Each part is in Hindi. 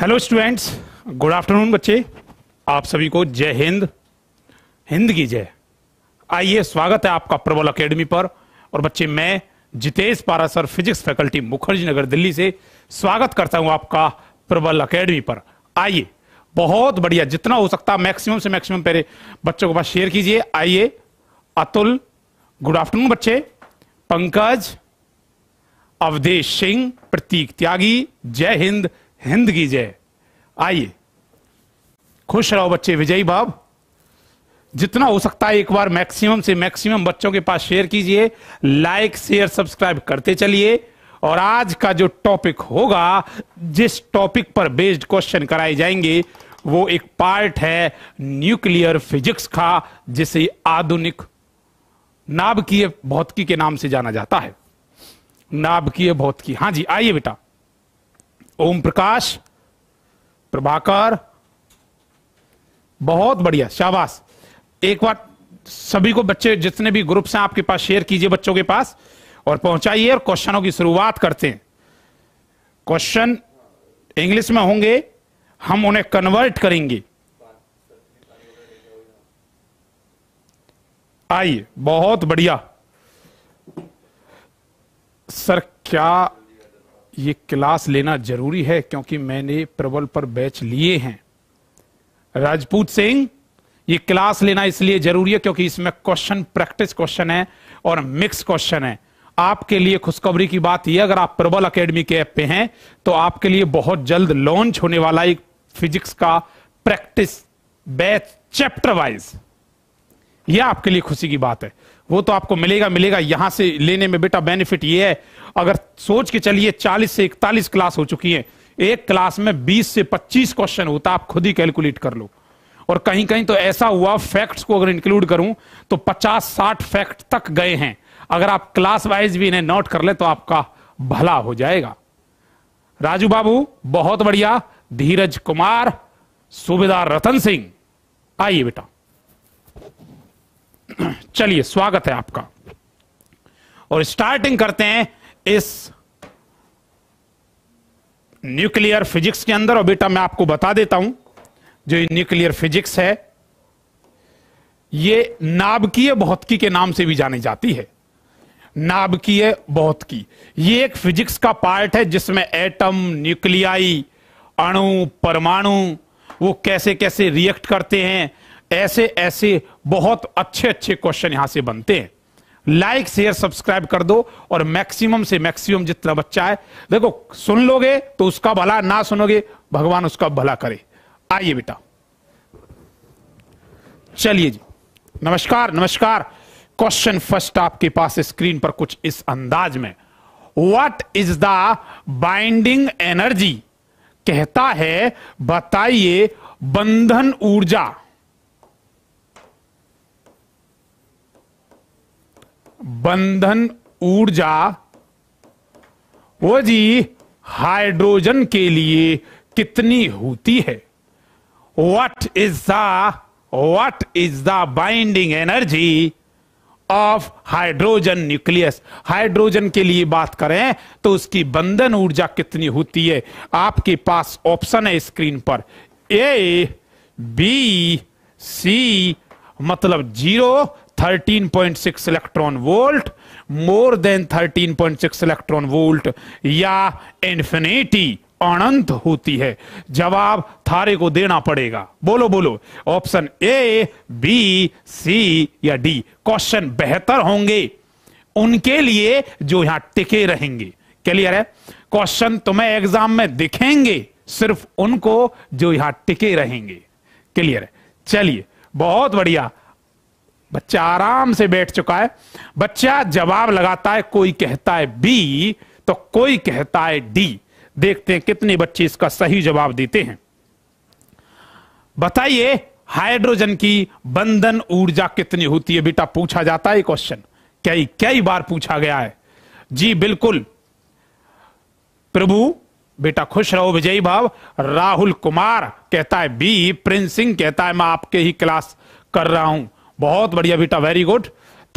हेलो स्टूडेंट्स गुड आफ्टरनून बच्चे आप सभी को जय हिंद हिंद की जय आइए स्वागत है आपका प्रबल अकेडमी पर और बच्चे मैं Jitesh Para sir physics faculty Mukherjee Nagar Delhi से स्वागत करता हूं आपका प्रबल अकेडमी पर आइए बहुत बढ़िया जितना हो सकता मैक्सिमम से मैक्सिमम पहले बच्चों के पास शेयर कीजिए आइए अतुल गुड आफ्टरनून बच्चे पंकज अवधेश सिंह प्रतीक त्यागी जय हिंद हिंद की जय आइए खुश रहो बच्चे विजयी भाव जितना हो सकता है एक बार मैक्सिमम से मैक्सिमम बच्चों के पास शेयर कीजिए लाइक शेयर सब्सक्राइब करते चलिए और आज का जो टॉपिक होगा जिस टॉपिक पर बेस्ड क्वेश्चन कराए जाएंगे वो एक पार्ट है न्यूक्लियर फिजिक्स का जिसे आधुनिक नाभिकीय भौतिकी के नाम से जाना जाता है नाभिकीय भौतिकी हाँ जी आइए बेटा ओम प्रकाश प्रभाकर बहुत बढ़िया शाबाश एक बार सभी को बच्चे जितने भी ग्रुप्स हैं आपके पास शेयर कीजिए बच्चों के पास और पहुंचाइए और क्वेश्चनों की शुरुआत करते हैं क्वेश्चन इंग्लिश में होंगे हम उन्हें कन्वर्ट करेंगे आइए बहुत बढ़िया सर क्या ये क्लास लेना जरूरी है क्योंकि मैंने प्रबल पर बैच लिए हैं राजपूत सिंह ये क्लास लेना इसलिए जरूरी है क्योंकि इसमें क्वेश्चन प्रैक्टिस क्वेश्चन है और मिक्स क्वेश्चन है आपके लिए खुशखबरी की बात यह अगर आप प्रबल अकेडमी के ऐप पे हैं तो आपके लिए बहुत जल्द लॉन्च होने वाला एक फिजिक्स का प्रैक्टिस बैच चैप्टर वाइज यह आपके लिए खुशी की बात है वो तो आपको मिलेगा मिलेगा यहां से लेने में बेटा बेनिफिट ये है अगर सोच के चलिए 40 से 41 क्लास हो चुकी है एक क्लास में 20 से 25 क्वेश्चन होता आप खुद ही कैलकुलेट कर लो और कहीं कहीं तो ऐसा हुआ फैक्ट्स को अगर इंक्लूड करूं तो 50-60 फैक्ट तक गए हैं अगर आप क्लास वाइज भी इन्हें नोट कर ले तो आपका भला हो जाएगा राजू बाबू बहुत बढ़िया धीरज कुमार सूबेदार रतन सिंह आइए बेटा चलिए स्वागत है आपका और स्टार्टिंग करते हैं इस न्यूक्लियर फिजिक्स के अंदर और बेटा मैं आपको बता देता हूं जो न्यूक्लियर फिजिक्स है ये नाभिकीय भौतिकी के नाम से भी जानी जाती है नाभिकीय भौतिकी ये एक फिजिक्स का पार्ट है जिसमें एटम न्यूक्लियाई अणु परमाणु वो कैसे कैसे रिएक्ट करते हैं ऐसे ऐसे बहुत अच्छे अच्छे क्वेश्चन यहां से बनते हैं लाइक शेयर सब्सक्राइब कर दो और मैक्सिमम से मैक्सिमम जितना बच्चा है देखो सुन लोगे तो उसका भला ना सुनोगे भगवान उसका भला करे आइए बेटा चलिए जी नमस्कार नमस्कार क्वेश्चन फर्स्ट आपके पास स्क्रीन पर कुछ इस अंदाज में what is the binding energy कहता है बताइए बंधन ऊर्जा बंधन ऊर्जा वो जी हाइड्रोजन के लिए कितनी होती है what is the what is the binding energy of hydrogen nucleus hydrogen के लिए बात करें तो उसकी बंधन ऊर्जा कितनी होती है आपके पास ऑप्शन है स्क्रीन पर ए बी सी मतलब zero 13.6 electron volt more than 13.6 electron volt या इन्फिनेटी अनंत होती है जवाब थारे को देना पड़ेगा बोलो बोलो ऑप्शन ए बी सी या डी क्वेश्चन बेहतर होंगे उनके लिए जो यहां टिके रहेंगे क्लियर है क्वेश्चन तुम्हें एग्जाम में दिखेंगे सिर्फ उनको जो यहां टिके रहेंगे क्लियर है चलिए बहुत बढ़िया बच्चा आराम से बैठ चुका है बच्चा जवाब लगाता है कोई कहता है बी तो कोई कहता है डी देखते हैं कितने बच्चे इसका सही जवाब देते हैं बताइए हाइड्रोजन की बंधन ऊर्जा कितनी होती है बेटा पूछा जाता है क्वेश्चन कई कई बार पूछा गया है जी बिल्कुल प्रभु बेटा खुश रहो विजयी भाव राहुल कुमार कहता है बी प्रिंस सिंह कहता है मैं आपके ही क्लास कर रहा हूं बहुत बढ़िया बेटा वेरी गुड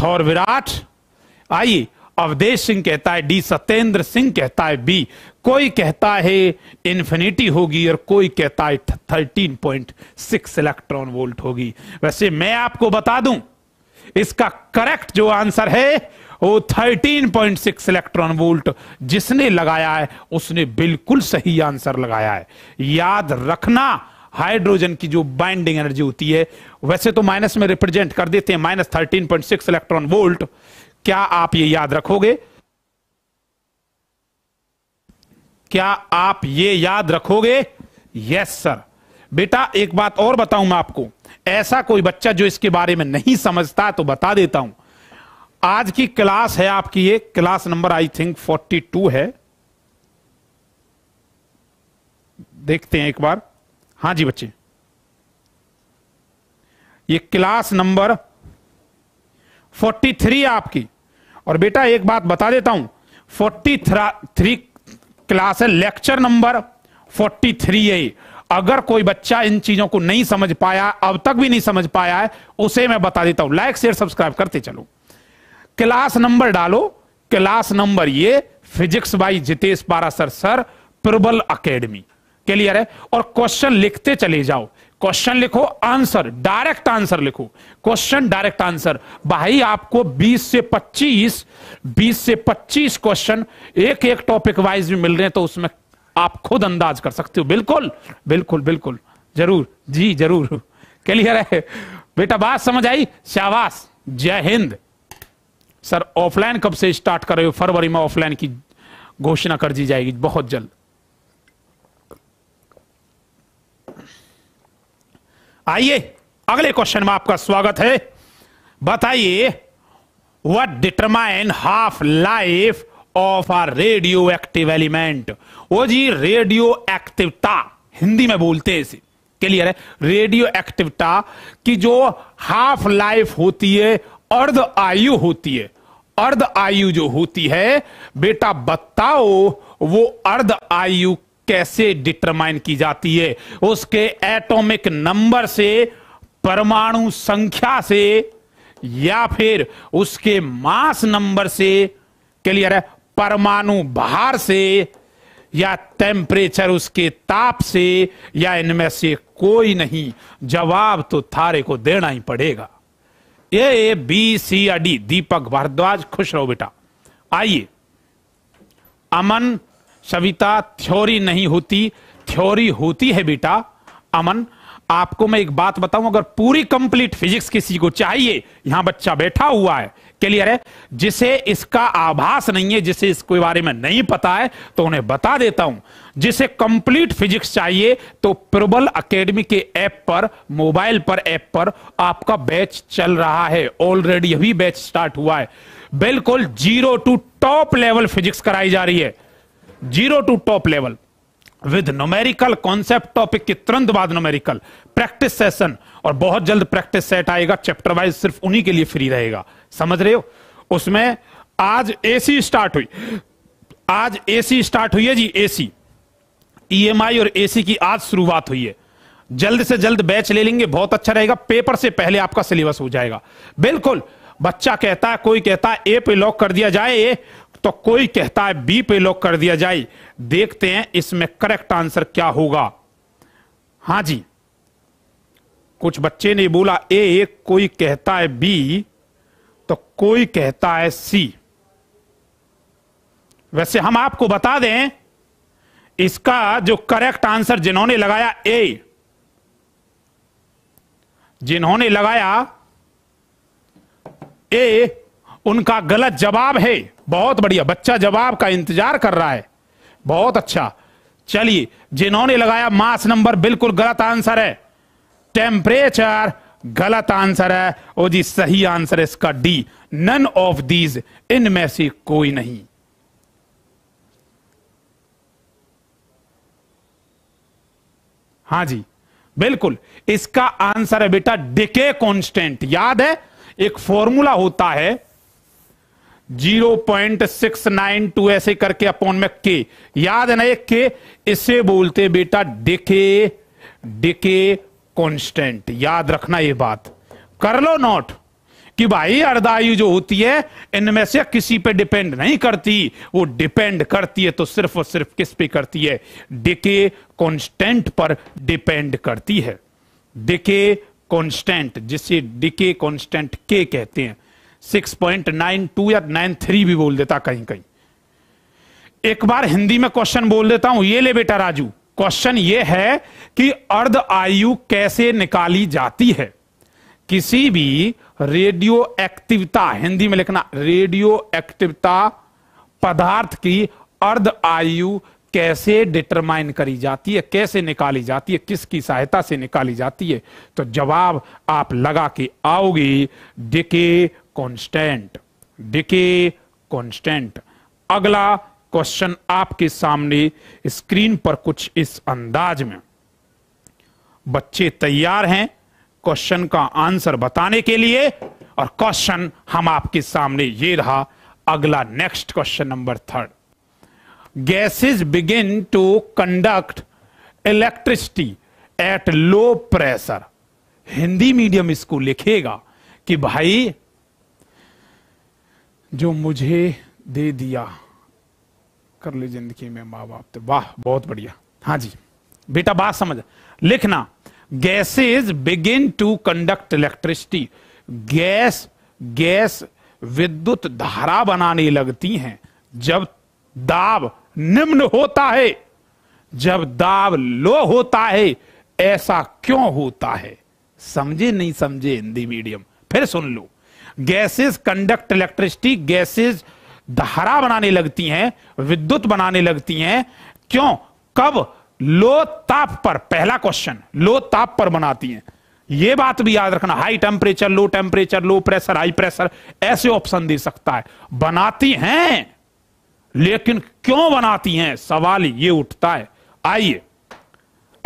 थौर विराट आई अवधेश सिंह कहता है डी सत्येंद्र सिंह कहता है बी कोई कहता है इन्फिनिटी होगी और कोई कहता है thirteen point six electron volt होगी वैसे मैं आपको बता दूं इसका करेक्ट जो आंसर है वो thirteen point six electron volt जिसने लगाया है उसने बिल्कुल सही आंसर लगाया है याद रखना हाइड्रोजन की जो बाइंडिंग एनर्जी होती है वैसे तो माइनस में रिप्रेजेंट कर देते हैं minus thirteen point six electron volt क्या आप ये याद रखोगे क्या आप ये याद रखोगे यस सर बेटा एक बात और बताऊं मैं आपको ऐसा कोई बच्चा जो इसके बारे में नहीं समझता तो बता देता हूं आज की क्लास है आपकी ये क्लास नंबर आई थिंक 42 है देखते हैं एक बार हाँ जी बच्चे ये क्लास नंबर 43 आपकी और बेटा एक बात बता देता हूं 43 क्लास है लेक्चर नंबर 43 है अगर कोई बच्चा इन चीजों को नहीं समझ पाया अब तक भी नहीं समझ पाया है उसे मैं बता देता हूं लाइक शेयर सब्सक्राइब करते चलो क्लास नंबर डालो क्लास नंबर ये physics by Jitesh Para sir sir Prabal Academy clear है और क्वेश्चन लिखते चले जाओ क्वेश्चन लिखो आंसर डायरेक्ट आंसर लिखो क्वेश्चन डायरेक्ट आंसर भाई आपको 20 से 25 20 से 25 क्वेश्चन एक एक टॉपिक वाइज भी मिल रहे हैं तो उसमें आप खुद अंदाज कर सकते हो बिल्कुल बिल्कुल बिल्कुल जरूर जी जरूर क्लियर है बेटा बात समझ आई शाबाश जय हिंद सर ऑफलाइन कब से स्टार्ट कर रहे हो फरवरी में ऑफलाइन की घोषणा कर दी जाएगी बहुत जल्द आइए अगले क्वेश्चन में आपका स्वागत है बताइए what determine half life of a radioactive element वो जी रेडियो एक्टिवता हिंदी में बोलते हैं इसे क्लियर है रेडियो एक्टिवता की जो हाफ लाइफ होती है अर्ध आयु होती है अर्ध आयु जो होती है बेटा बताओ वो अर्ध आयु कैसे डिटरमाइन की जाती है उसके एटॉमिक नंबर से परमाणु संख्या से या फिर उसके मास नंबर से क्लियर है परमाणु भार से या टेम्परेचर उसके ताप से या इनमें से कोई नहीं जवाब तो थारे को देना ही पड़ेगा A B C D Deepak Bhardwaj खुश रहो बेटा आइए अमन सविता थ्योरी नहीं होती थ्योरी होती है बेटा अमन आपको मैं एक बात बताऊं अगर पूरी कंप्लीट फिजिक्स किसी को चाहिए यहां बच्चा बैठा हुआ है क्लियर है जिसे इसका आभास नहीं है जिसे इसके बारे में नहीं पता है तो उन्हें बता देता हूं जिसे कंप्लीट फिजिक्स चाहिए तो प्रबल एकेडमी के ऐप पर मोबाइल पर ऐप पर आपका बैच चल रहा है ऑलरेडी अभी बैच स्टार्ट हुआ है बिल्कुल zero to top level physics कराई जा रही है zero to top level with numerical concept topic के तुरंत बाद नोमेरिकल प्रैक्टिस सेशन और बहुत जल्द प्रैक्टिस सेट आएगा चैप्टर वाइज सिर्फ उन्हीं के लिए फ्री रहेगा समझ रहे हो उसमें आज एसी स्टार्ट हुई आज एसी स्टार्ट हुई है जी एसी ईएमआई e और एसी की आज शुरुआत हुई है जल्द से जल्द बैच ले लेंगे बहुत अच्छा रहेगा पेपर से पहले आपका सिलेबस हो जाएगा बिल्कुल बच्चा कहता है कोई कहता है ए पे लॉक कर दिया जाए ए तो कोई कहता है बी पे लॉक कर दिया जाए देखते हैं इसमें करेक्ट आंसर क्या होगा हां जी कुछ बच्चे ने बोला ए कोई कहता है बी तो कोई कहता है सी वैसे हम आपको बता दें इसका जो करेक्ट आंसर जिन्होंने लगाया ए जिन्होंने लगाया ए उनका गलत जवाब है बहुत बढ़िया बच्चा जवाब का इंतजार कर रहा है बहुत अच्छा चलिए जिन्होंने लगाया मास नंबर बिल्कुल गलत आंसर है टेम्परेचर गलत आंसर है ओ जी सही आंसर है इसका डी नन ऑफ दीज इनमें से कोई नहीं हाँ जी बिल्कुल इसका आंसर है बेटा डिके कांस्टेंट याद है एक फॉर्मूला होता है zero point six nine two ऐसे करके अपॉन में के याद है ना एक के इसे बोलते बेटा डिके डिके कांस्टेंट याद रखना ये बात कर लो नोट कि भाई अर्धायु जो होती है इनमें से किसी पे डिपेंड नहीं करती वो डिपेंड करती है तो सिर्फ और सिर्फ किस पे करती है डिके कांस्टेंट पर डिपेंड करती है डिके कांस्टेंट जिसे डिके कांस्टेंट के कहते हैं 6.92 या 93 भी बोल देता कहीं कहीं एक बार हिंदी में क्वेश्चन बोल देता हूं ये ले बेटा राजू क्वेश्चन ये है कि अर्ध आयु कैसे निकाली जाती है किसी भी रेडियो एक्टिवता हिंदी में लिखना रेडियो एक्टिवता पदार्थ की अर्ध आयु कैसे डिटरमाइन करी जाती है कैसे निकाली जाती है किसकी सहायता से निकाली जाती है तो जवाब आप लगा के आओगे डिके कांस्टेंट डिके कांस्टेंट अगला क्वेश्चन आपके सामने स्क्रीन पर कुछ इस अंदाज में बच्चे तैयार हैं क्वेश्चन का आंसर बताने के लिए और क्वेश्चन हम आपके सामने ये रहा अगला next question number third gases begin to conduct electricity at low pressure Hindi medium इसको लिखेगा कि भाई जो मुझे दे दिया कर ले जिंदगी में माँ बाप तो वाह बहुत बढ़िया हाँ जी बेटा बात समझ लिखना gases begin to conduct electricity gas gas विद्युत धारा बनाने लगती हैं जब दाब निम्न होता है जब दाब लो होता है ऐसा क्यों होता है समझे नहीं समझे हिंदी मीडियम फिर सुन लो गैसेस कंडक्ट इलेक्ट्रिसिटी गैसेस धारा बनाने लगती हैं विद्युत बनाने लगती हैं क्यों कब लो ताप पर पहला क्वेश्चन लो ताप पर बनाती हैं यह बात भी याद रखना high temperature low temperature low pressure high pressure ऐसे ऑप्शन दे सकता है बनाती हैं लेकिन क्यों बनाती हैं सवाल ये उठता है आइए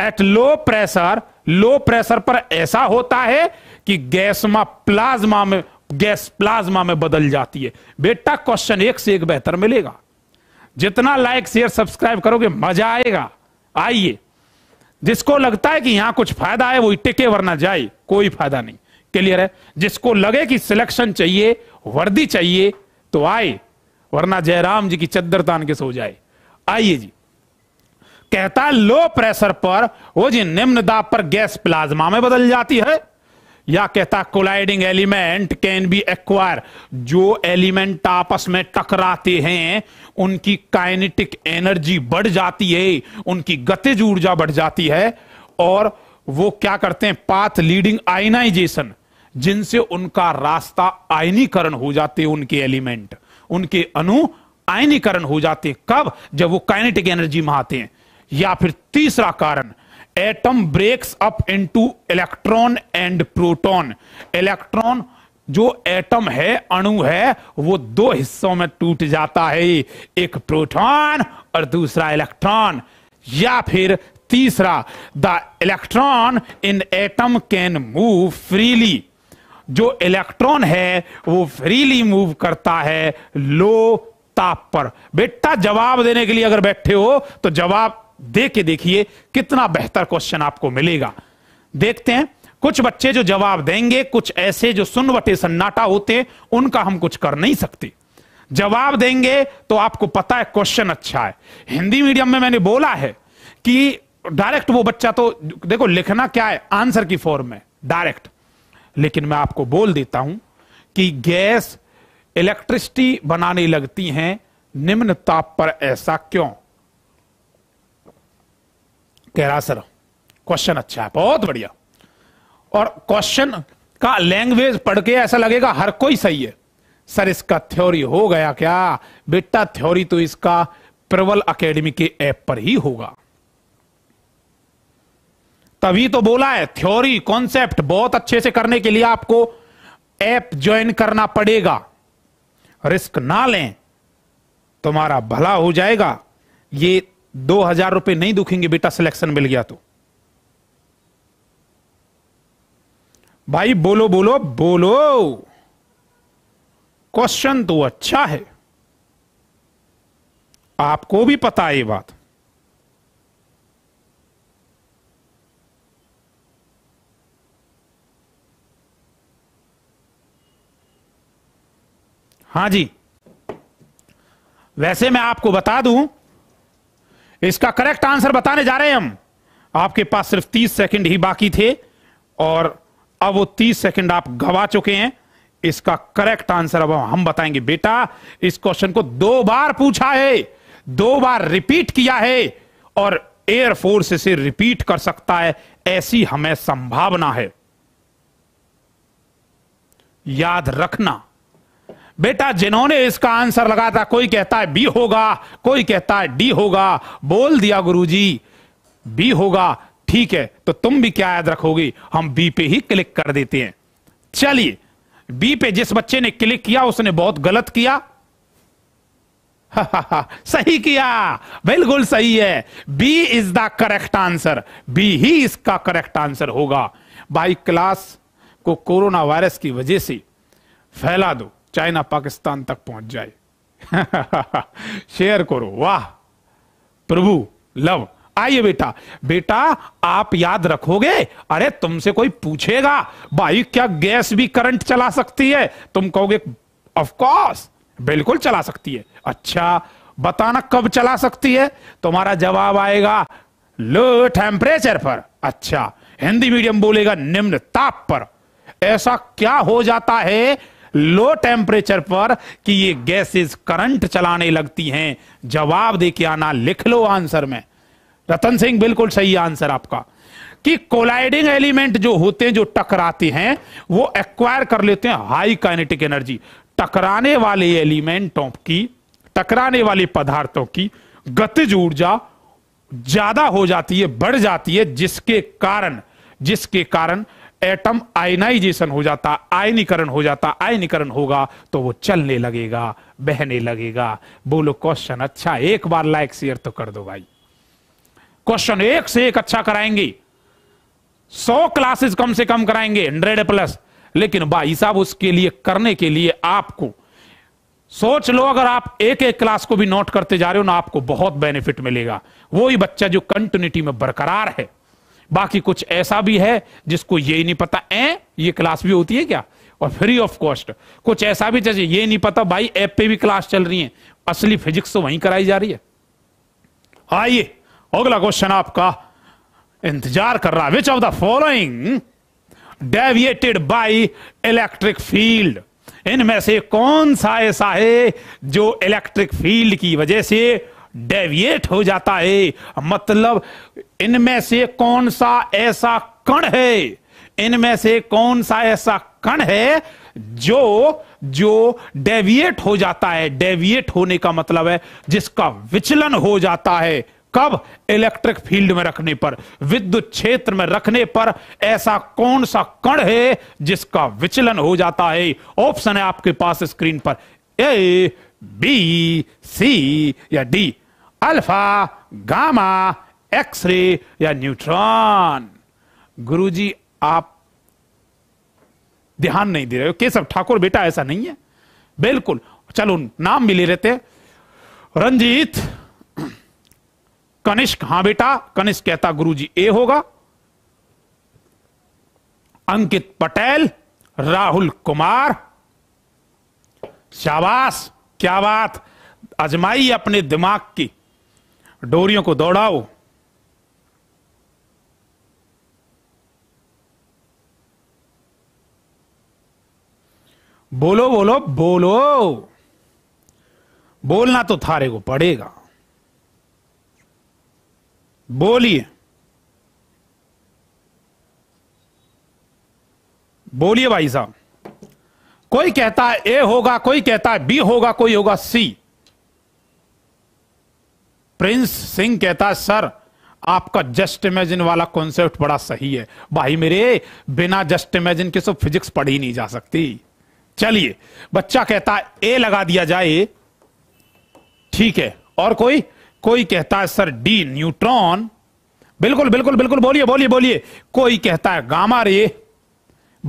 at low pressure low pressure पर ऐसा होता है कि गैसमा प्लाज्मा में गैस प्लाज्मा में बदल जाती है बेटा क्वेश्चन एक से एक बेहतर मिलेगा जितना लाइक शेयर सब्सक्राइब करोगे मजा आएगा आइए जिसको लगता है कि यहां कुछ फायदा है वो टिके वरना जाए कोई फायदा नहीं क्लियर है जिसको लगे कि सिलेक्शन चाहिए वर्दी चाहिए तो आए वरना जयराम जी की चद्दर तान के सो जाए आइए जी कहता है लो प्रेशर पर वो जी निम्न दाब पर गैस प्लाज्मा में बदल जाती है या कहता colliding element can be acquire जो एलिमेंट आपस में टकराते हैं उनकी काइनेटिक एनर्जी बढ़ जाती है उनकी गतिज ऊर्जा बढ़ जाती है और वो क्या करते हैं पाथ लीडिंग आयनाइजेशन जिनसे उनका रास्ता आयनीकरण हो जाते हैं उनके एलिमेंट उनके अणु आयनीकरण हो जाते कब जब वो काइनेटिक एनर्जी में आते हैं या फिर तीसरा कारण atom breaks up into electron and proton electron जो एटम है अणु है वो दो हिस्सों में टूट जाता है एक प्रोटॉन और दूसरा इलेक्ट्रॉन या फिर तीसरा the electron in atom can move freely जो इलेक्ट्रॉन है वो फ्रीली मूव करता है लो ताप पर बेटा जवाब देने के लिए अगर बैठे हो तो जवाब दे के देखिए कितना बेहतर क्वेश्चन आपको मिलेगा देखते हैं कुछ बच्चे जो जवाब देंगे कुछ ऐसे जो सुनवटे सन्नाटा होते उनका हम कुछ कर नहीं सकते जवाब देंगे तो आपको पता है क्वेश्चन अच्छा है हिंदी मीडियम में मैंने बोला है कि डायरेक्ट वो बच्चा तो देखो लिखना क्या है आंसर की फॉर्म में डायरेक्ट लेकिन मैं आपको बोल देता हूं कि गैस इलेक्ट्रिसिटी बनाने लगती हैं निम्न ताप पर ऐसा क्यों कह रहा सर क्वेश्चन अच्छा है बहुत बढ़िया और क्वेश्चन का लैंग्वेज पढ़ के ऐसा लगेगा हर कोई सही है सर इसका थ्योरी हो गया क्या बेटा थ्योरी तो इसका प्रबल अकेडमी के ऐप पर ही होगा तभी तो बोला है थ्योरी कॉन्सेप्ट बहुत अच्छे से करने के लिए आपको ऐप ज्वाइन करना पड़ेगा रिस्क ना लें तुम्हारा भला हो जाएगा ये दो हजार रुपए नहीं दुखेंगे बेटा सिलेक्शन मिल गया तो भाई बोलो बोलो बोलो क्वेश्चन तो अच्छा है आपको भी पता है ये बात हाँ जी वैसे मैं आपको बता दूं इसका करेक्ट आंसर बताने जा रहे हैं हम आपके पास सिर्फ 30 सेकंड ही बाकी थे और अब वो 30 सेकंड आप गवा चुके हैं इसका करेक्ट आंसर अब हम बताएंगे बेटा इस क्वेश्चन को दो बार पूछा है दो बार रिपीट किया है और एयरफोर्स इसे रिपीट कर सकता है ऐसी हमें संभावना है याद रखना बेटा जिन्होंने इसका आंसर लगा था कोई कहता है बी होगा कोई कहता है डी होगा बोल दिया गुरुजी बी होगा ठीक है तो तुम भी क्या याद रखोगे हम बी पे ही क्लिक कर देते हैं चलिए बी पे जिस बच्चे ने क्लिक किया उसने बहुत गलत किया सही किया बिल्कुल सही है B is the correct answer B ही इसका करेक्ट आंसर होगा भाई क्लास को कोरोना वायरस की वजह से फैला दो चाइना पाकिस्तान तक पहुंच जाए शेयर करो वाह प्रभु लव आइए बेटा बेटा आप याद रखोगे अरे तुमसे कोई पूछेगा भाई क्या गैस भी करंट चला सकती है तुम कहोगे ऑफ कोर्स बिल्कुल चला सकती है अच्छा बताना कब चला सकती है तुम्हारा जवाब आएगा लो टेम्परेचर पर अच्छा हिंदी मीडियम बोलेगा निम्न ताप पर ऐसा क्या हो जाता है लो टेम्परेचर पर कि ये गैसेस करंट चलाने लगती हैं जवाब दे के आना लिख लो आंसर में रतन सिंह बिल्कुल सही आंसर आपका कि कोलाइडिंग एलिमेंट जो होते हैं जो टकराते हैं वो एक्वायर कर लेते हैं हाई काइनेटिक एनर्जी टकराने वाले एलिमेंटों की टकराने वाले पदार्थों की गतिज ऊर्जा ज्यादा हो जाती है बढ़ जाती है जिसके कारण जिसके कारण एटम आयनाइजेशन हो जाता आयनीकरण हो जाता आयनीकरण होगा तो वो चलने लगेगा बहने लगेगा बोलो क्वेश्चन अच्छा एक बार लाइक शेयर तो कर दो भाई क्वेश्चन एक से एक अच्छा कराएंगे सौ क्लासेस कम से कम कराएंगे हंड्रेड प्लस लेकिन भाई साहब उसके लिए करने के लिए आपको सोच लो अगर आप एक एक क्लास को भी नोट करते जा रहे हो ना आपको बहुत बेनिफिट मिलेगा वही बच्चा जो कंटिन्यूटी में बरकरार है बाकी कुछ ऐसा भी है जिसको ये नहीं पता ए ये क्लास भी होती है क्या और फ्री ऑफ कॉस्ट कुछ ऐसा भी चाहिए ये नहीं पता भाई ऐप पे भी क्लास चल रही है असली फिजिक्स तो वहीं कराई जा रही है आइए अगला क्वेश्चन आपका इंतजार कर रहा है which of the following deviated by electric field इनमें से कौन सा ऐसा है जो इलेक्ट्रिक फील्ड की वजह से डेविएट हो जाता है मतलब इनमें से कौन सा ऐसा कण है इनमें से कौन सा ऐसा कण है जो जो डेविएट हो जाता है डेविएट होने का मतलब है जिसका विचलन हो जाता है कब इलेक्ट्रिक फील्ड में रखने पर विद्युत क्षेत्र में रखने पर ऐसा कौन सा कण है जिसका विचलन हो जाता है ऑप्शन है आपके पास स्क्रीन पर ए बी सी या डी अल्फा गामा एक्सरे या न्यूट्रॉन गुरुजी आप ध्यान नहीं दे रहे हो केशव ठाकुर बेटा ऐसा नहीं है बिल्कुल चलो नाम भी ले रहे थे रंजीत कनिष्क हां बेटा कनिष्क कहता गुरुजी ए होगा अंकित पटेल राहुल कुमार शाबाश क्या बात अजमाई अपने दिमाग की डोरियों को दौड़ाओ बोलो बोलो बोलो बोलना तो थारे को पड़ेगा बोलिए बोलिए भाई साहब कोई कहता है ए होगा कोई कहता है बी होगा कोई होगा सी प्रिंस सिंह कहता है सर आपका जस्ट इमेजिन वाला कॉन्सेप्ट बड़ा सही है भाई मेरे बिना जस्ट इमेजिन के सब तो फिजिक्स पढ़ी नहीं जा सकती चलिए बच्चा कहता है ए लगा दिया जाए ठीक है और कोई कोई कहता है सर डी न्यूट्रॉन बिल्कुल बिल्कुल बिल्कुल बोलिए बोलिए बोलिए कोई कहता है गामा रे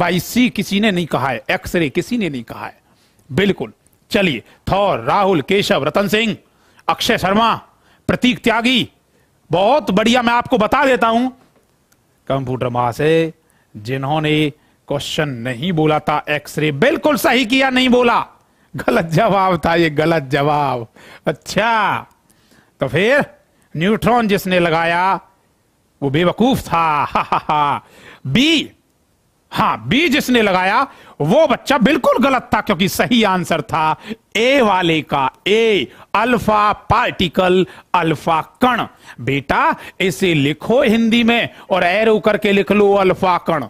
भाई सी किसी ने नहीं कहा है एक्स रे किसी ने नहीं कहा है बिल्कुल चलिए थौर राहुल केशव रतन सिंह अक्षय शर्मा प्रतीक त्यागी बहुत बढ़िया मैं आपको बता देता हूं कंप्यूटर महाशय जिन्होंने क्वेश्चन नहीं बोला था एक्सरे बिल्कुल सही किया नहीं बोला गलत जवाब था ये गलत जवाब अच्छा तो फिर न्यूट्रॉन जिसने लगाया वो बेवकूफ था हा हा हा बी हां बी जिसने लगाया वो बच्चा बिल्कुल गलत था क्योंकि सही आंसर था ए वाले का ए अल्फा पार्टिकल अल्फा कण बेटा इसे लिखो हिंदी में और एरो करके लिख लो अल्फा कण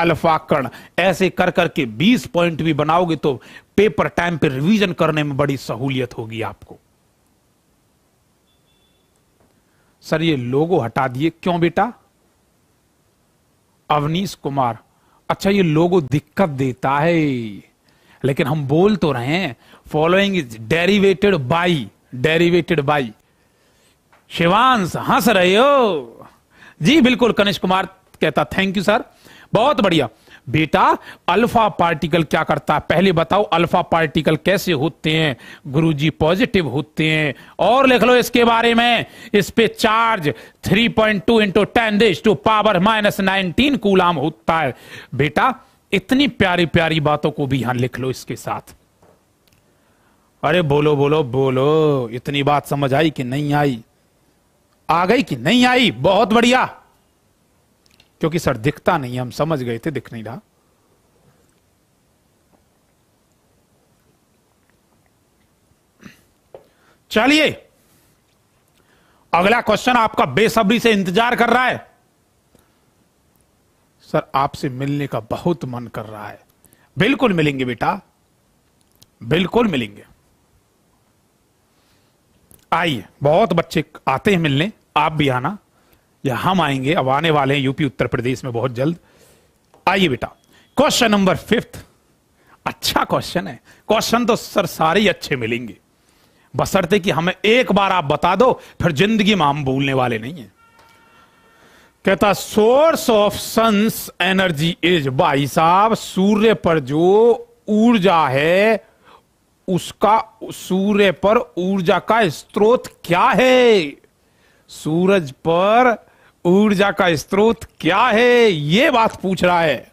अल्फा कण ऐसे कर करके 20 पॉइंट भी बनाओगे तो पेपर टाइम पे रिवीजन करने में बड़ी सहूलियत होगी आपको सर ये लोगो हटा दिए क्यों बेटा अवनीश कुमार अच्छा ये लोगों दिक्कत देता है लेकिन हम बोल तो रहे हैं following is derivated by derivated by Shivansh हंस रहे हो जी बिल्कुल कनिष्क कुमार कहता थैंक यू सर बहुत बढ़िया बेटा अल्फा पार्टिकल क्या करता है पहले बताओ अल्फा पार्टिकल कैसे होते हैं गुरुजी पॉजिटिव होते हैं और लिख लो इसके बारे में इस पे charge 3.2 point two into ten dash two power minus nineteen coulomb होता है बेटा इतनी प्यारी प्यारी बातों को भी यहां लिख लो इसके साथ अरे बोलो बोलो बोलो इतनी बात समझ आई कि नहीं आई आ गई कि नहीं आई बहुत बढ़िया क्योंकि सर दिखता नहीं हम समझ गए थे दिख नहीं रहा चलिए अगला क्वेश्चन आपका बेसब्री से इंतजार कर रहा है सर आपसे मिलने का बहुत मन कर रहा है बिल्कुल मिलेंगे बेटा बिल्कुल मिलेंगे आइए बहुत बच्चे आते हैं मिलने आप भी आना या हम आएंगे अब आने वाले हैं यूपी उत्तर प्रदेश में बहुत जल्द आइए बेटा क्वेश्चन नंबर फिफ्थ अच्छा क्वेश्चन है क्वेश्चन तो सर सारे ही अच्छे मिलेंगे बसरते कि हमें एक बार आप बता दो फिर जिंदगी में हम भूलने वाले नहीं है कहता source of sun's energy is भाई साहब सूर्य पर जो ऊर्जा है उसका सूर्य पर ऊर्जा का स्रोत क्या है सूरज पर ऊर्जा का स्रोत क्या है ये बात पूछ रहा है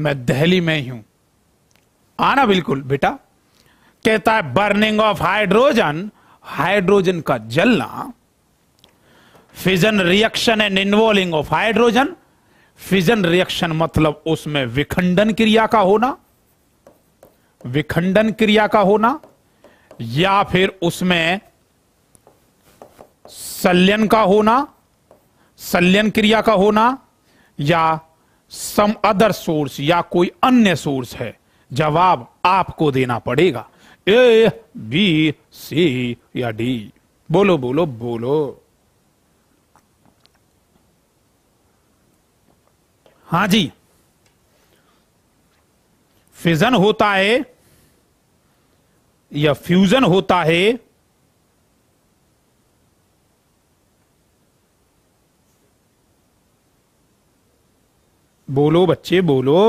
मैं दहली में ही हूं आना बिल्कुल बेटा कहता है बर्निंग ऑफ हाइड्रोजन हाइड्रोजन का जलना fission reaction and involving of hydrogen fission reaction मतलब उसमें विखंडन क्रिया का होना विखंडन क्रिया का होना या फिर उसमें सल्यन का होना संलयन क्रिया का होना या सम अदर सोर्स या कोई अन्य सोर्स है जवाब आपको देना पड़ेगा ए बी सी या डी बोलो बोलो बोलो हाँ जी फिजन होता है या फ्यूजन होता है बोलो बच्चे बोलो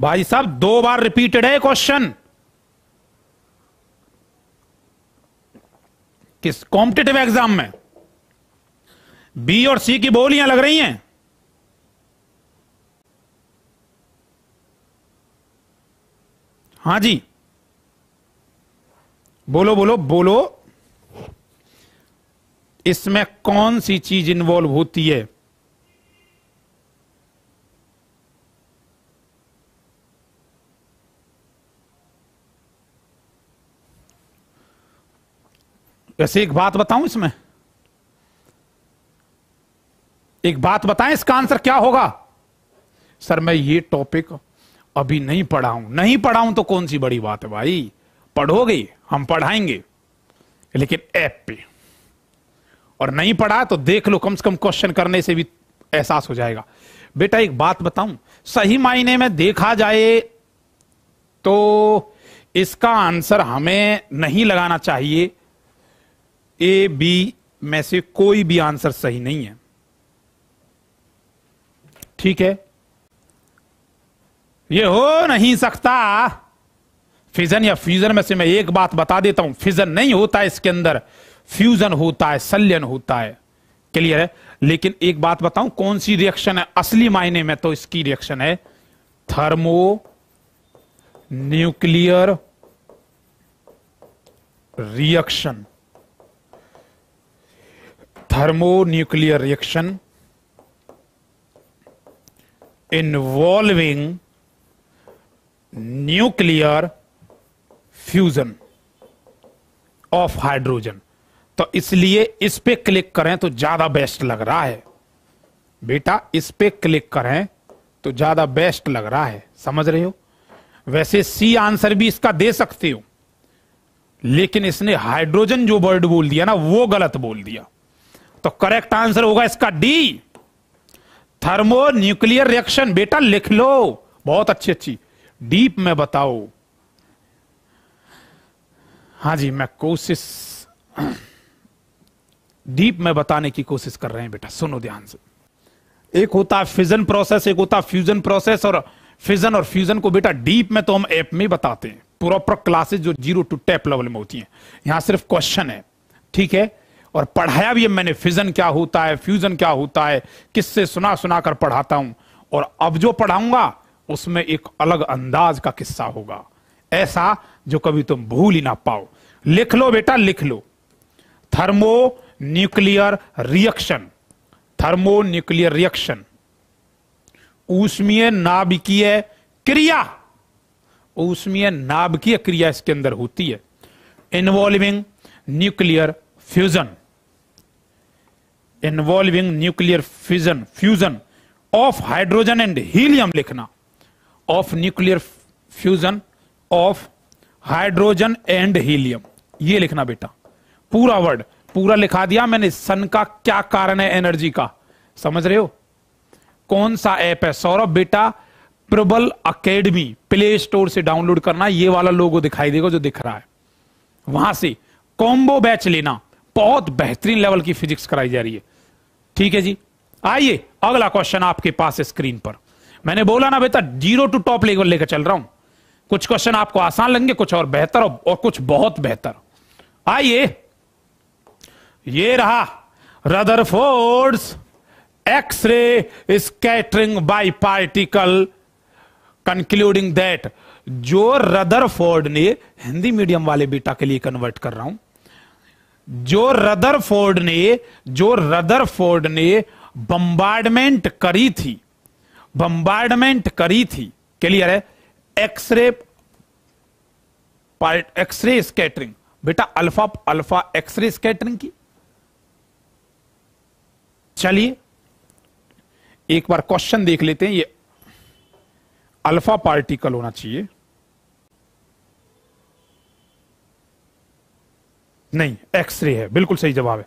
भाई साहब दो बार रिपीटेड है क्वेश्चन किस कॉम्पिटेटिव एग्जाम में बी और सी की बोलियां लग रही हैं हां जी बोलो बोलो बोलो इसमें कौन सी चीज इन्वॉल्व होती है वैसे एक बात बताऊं इसमें एक बात बताएं इसका आंसर क्या होगा सर मैं ये टॉपिक अभी नहीं पढ़ाऊं नहीं पढ़ाऊं तो कौन सी बड़ी बात है भाई पढ़ोगे हम पढ़ाएंगे लेकिन ऐप पे और नहीं पढ़ा तो देख लो कम से कम क्वेश्चन करने से भी एहसास हो जाएगा बेटा एक बात बताऊं सही मायने में देखा जाए तो इसका आंसर हमें नहीं लगाना चाहिए ए बी में से कोई भी आंसर सही नहीं है ठीक है ये हो नहीं सकता फिजन या फ्यूजन में से मैं एक बात बता देता हूं फिजन नहीं होता है इसके अंदर फ्यूजन होता है सल्यन होता है क्लियर है लेकिन एक बात बताऊं कौन सी रिएक्शन है असली मायने में तो इसकी रिएक्शन है thermonuclear reaction thermonuclear reaction involving nuclear fusion of hydrogen तो इसलिए इस पे क्लिक करें तो ज्यादा बेस्ट लग रहा है बेटा इस पे क्लिक करें तो ज्यादा बेस्ट लग रहा है समझ रहे हो वैसे सी आंसर भी इसका दे सकते हो लेकिन इसने हाइड्रोजन जो वर्ड बोल दिया ना वो गलत बोल दिया तो करेक्ट आंसर होगा इसका डी थर्मो न्यूक्लियर रिएक्शन बेटा लिख लो बहुत अच्छी अच्छी डीप में बताओ हाँ जी मैं कोशिश डीप में बताने की कोशिश कर रहे हैं बेटा सुनो ध्यान से एक होता है फिजन प्रोसेस एक होता फ्यूजन प्रोसेस और फिजन और फ्यूजन को बेटा डीप में तो हम ऐप में बताते हैं प्रॉपर क्लासेस जो जीरो टू टेप लेवल में होती हैं यहां सिर्फ क्वेश्चन है ठीक है और पढ़ाया भी मैंने फ्यूजन क्या होता है फ्यूजन क्या होता है किससे सुना सुना कर पढ़ाता हूं और अब जो पढ़ाऊंगा उसमें एक अलग अंदाज का किस्सा होगा ऐसा जो कभी तुम भूल ही ना पाओ लिख लो बेटा लिख लो thermonuclear reaction thermonuclear reaction ऊष्मीय नाभिकीय क्रिया ऊष्मीय नाभिकीय क्रिया इसके अंदर होती है involving nuclear fusion involving nuclear fusion fusion of hydrogen and helium लिखना of nuclear fusion of hydrogen and helium ये लिखना बेटा पूरा वर्ड पूरा लिखा दिया मैंने सन का क्या कारण है एनर्जी का समझ रहे हो कौन सा ऐप है सौरभ बेटा प्रबल अकेडमी प्ले स्टोर से डाउनलोड करना ये वाला लोगो दिखाई देगा जो दिख रहा है वहां से कॉम्बो बैच लेना बहुत बेहतरीन लेवल की फिजिक्स कराई जा रही है ठीक है जी आइए अगला क्वेश्चन आपके पास स्क्रीन पर मैंने बोला ना बेटा जीरो टू टॉप लेवल लेकर चल रहा हूं कुछ क्वेश्चन आपको आसान लगेंगे कुछ और बेहतर और कुछ बहुत बेहतर आइए ये रहा force X ray scattering by particle concluding that जो रदर फोर्ड ने हिंदी मीडियम वाले बेटा के लिए कन्वर्ट कर रहा हूं जो रदर फोर्ड ने जो रदर फोर्ड ने बम्बार्डमेंट करी थी बम्बार्डमेंट करी थी क्लियर है एक्सरे एक्सरे स्कैटरिंग बेटा अल्फा अल्फा एक्सरे स्कैटरिंग की चलिए एक बार क्वेश्चन देख लेते हैं ये अल्फा पार्टिकल होना चाहिए नहीं एक्सरे है बिल्कुल सही जवाब है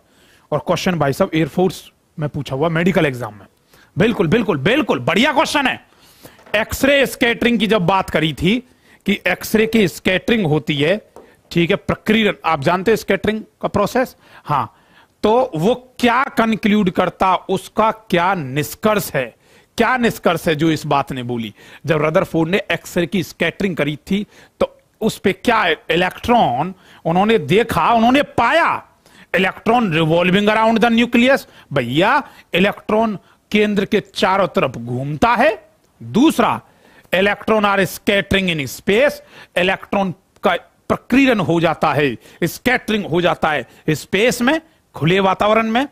और क्वेश्चन भाई साहब एयरफोर्स में पूछा हुआ मेडिकल एग्जाम में बिल्कुल बिल्कुल बिल्कुल बढ़िया क्वेश्चन है एक्सरे स्केटरिंग की जब बात करी थी कि एक्सरे की स्केटरिंग होती है ठीक है प्रक्रिया आप जानते हैं स्केटरिंग का प्रोसेस हाँ तो वो क्या कंक्लूड करता उसका क्या निष्कर्ष है क्या निष्कर्ष है जो इस बात ने बोली जब रदरफोर्ड ने एक्सरे की स्कैटरिंग करी थी तो उस पे क्या इलेक्ट्रॉन उन्होंने देखा उन्होंने पाया electron revolving around the nucleus भैया इलेक्ट्रॉन केंद्र के चारों तरफ घूमता है दूसरा electron are scattering in space electron का प्रक्रियन हो जाता है स्कैटरिंग हो जाता है स्पेस में खुले वातावरण में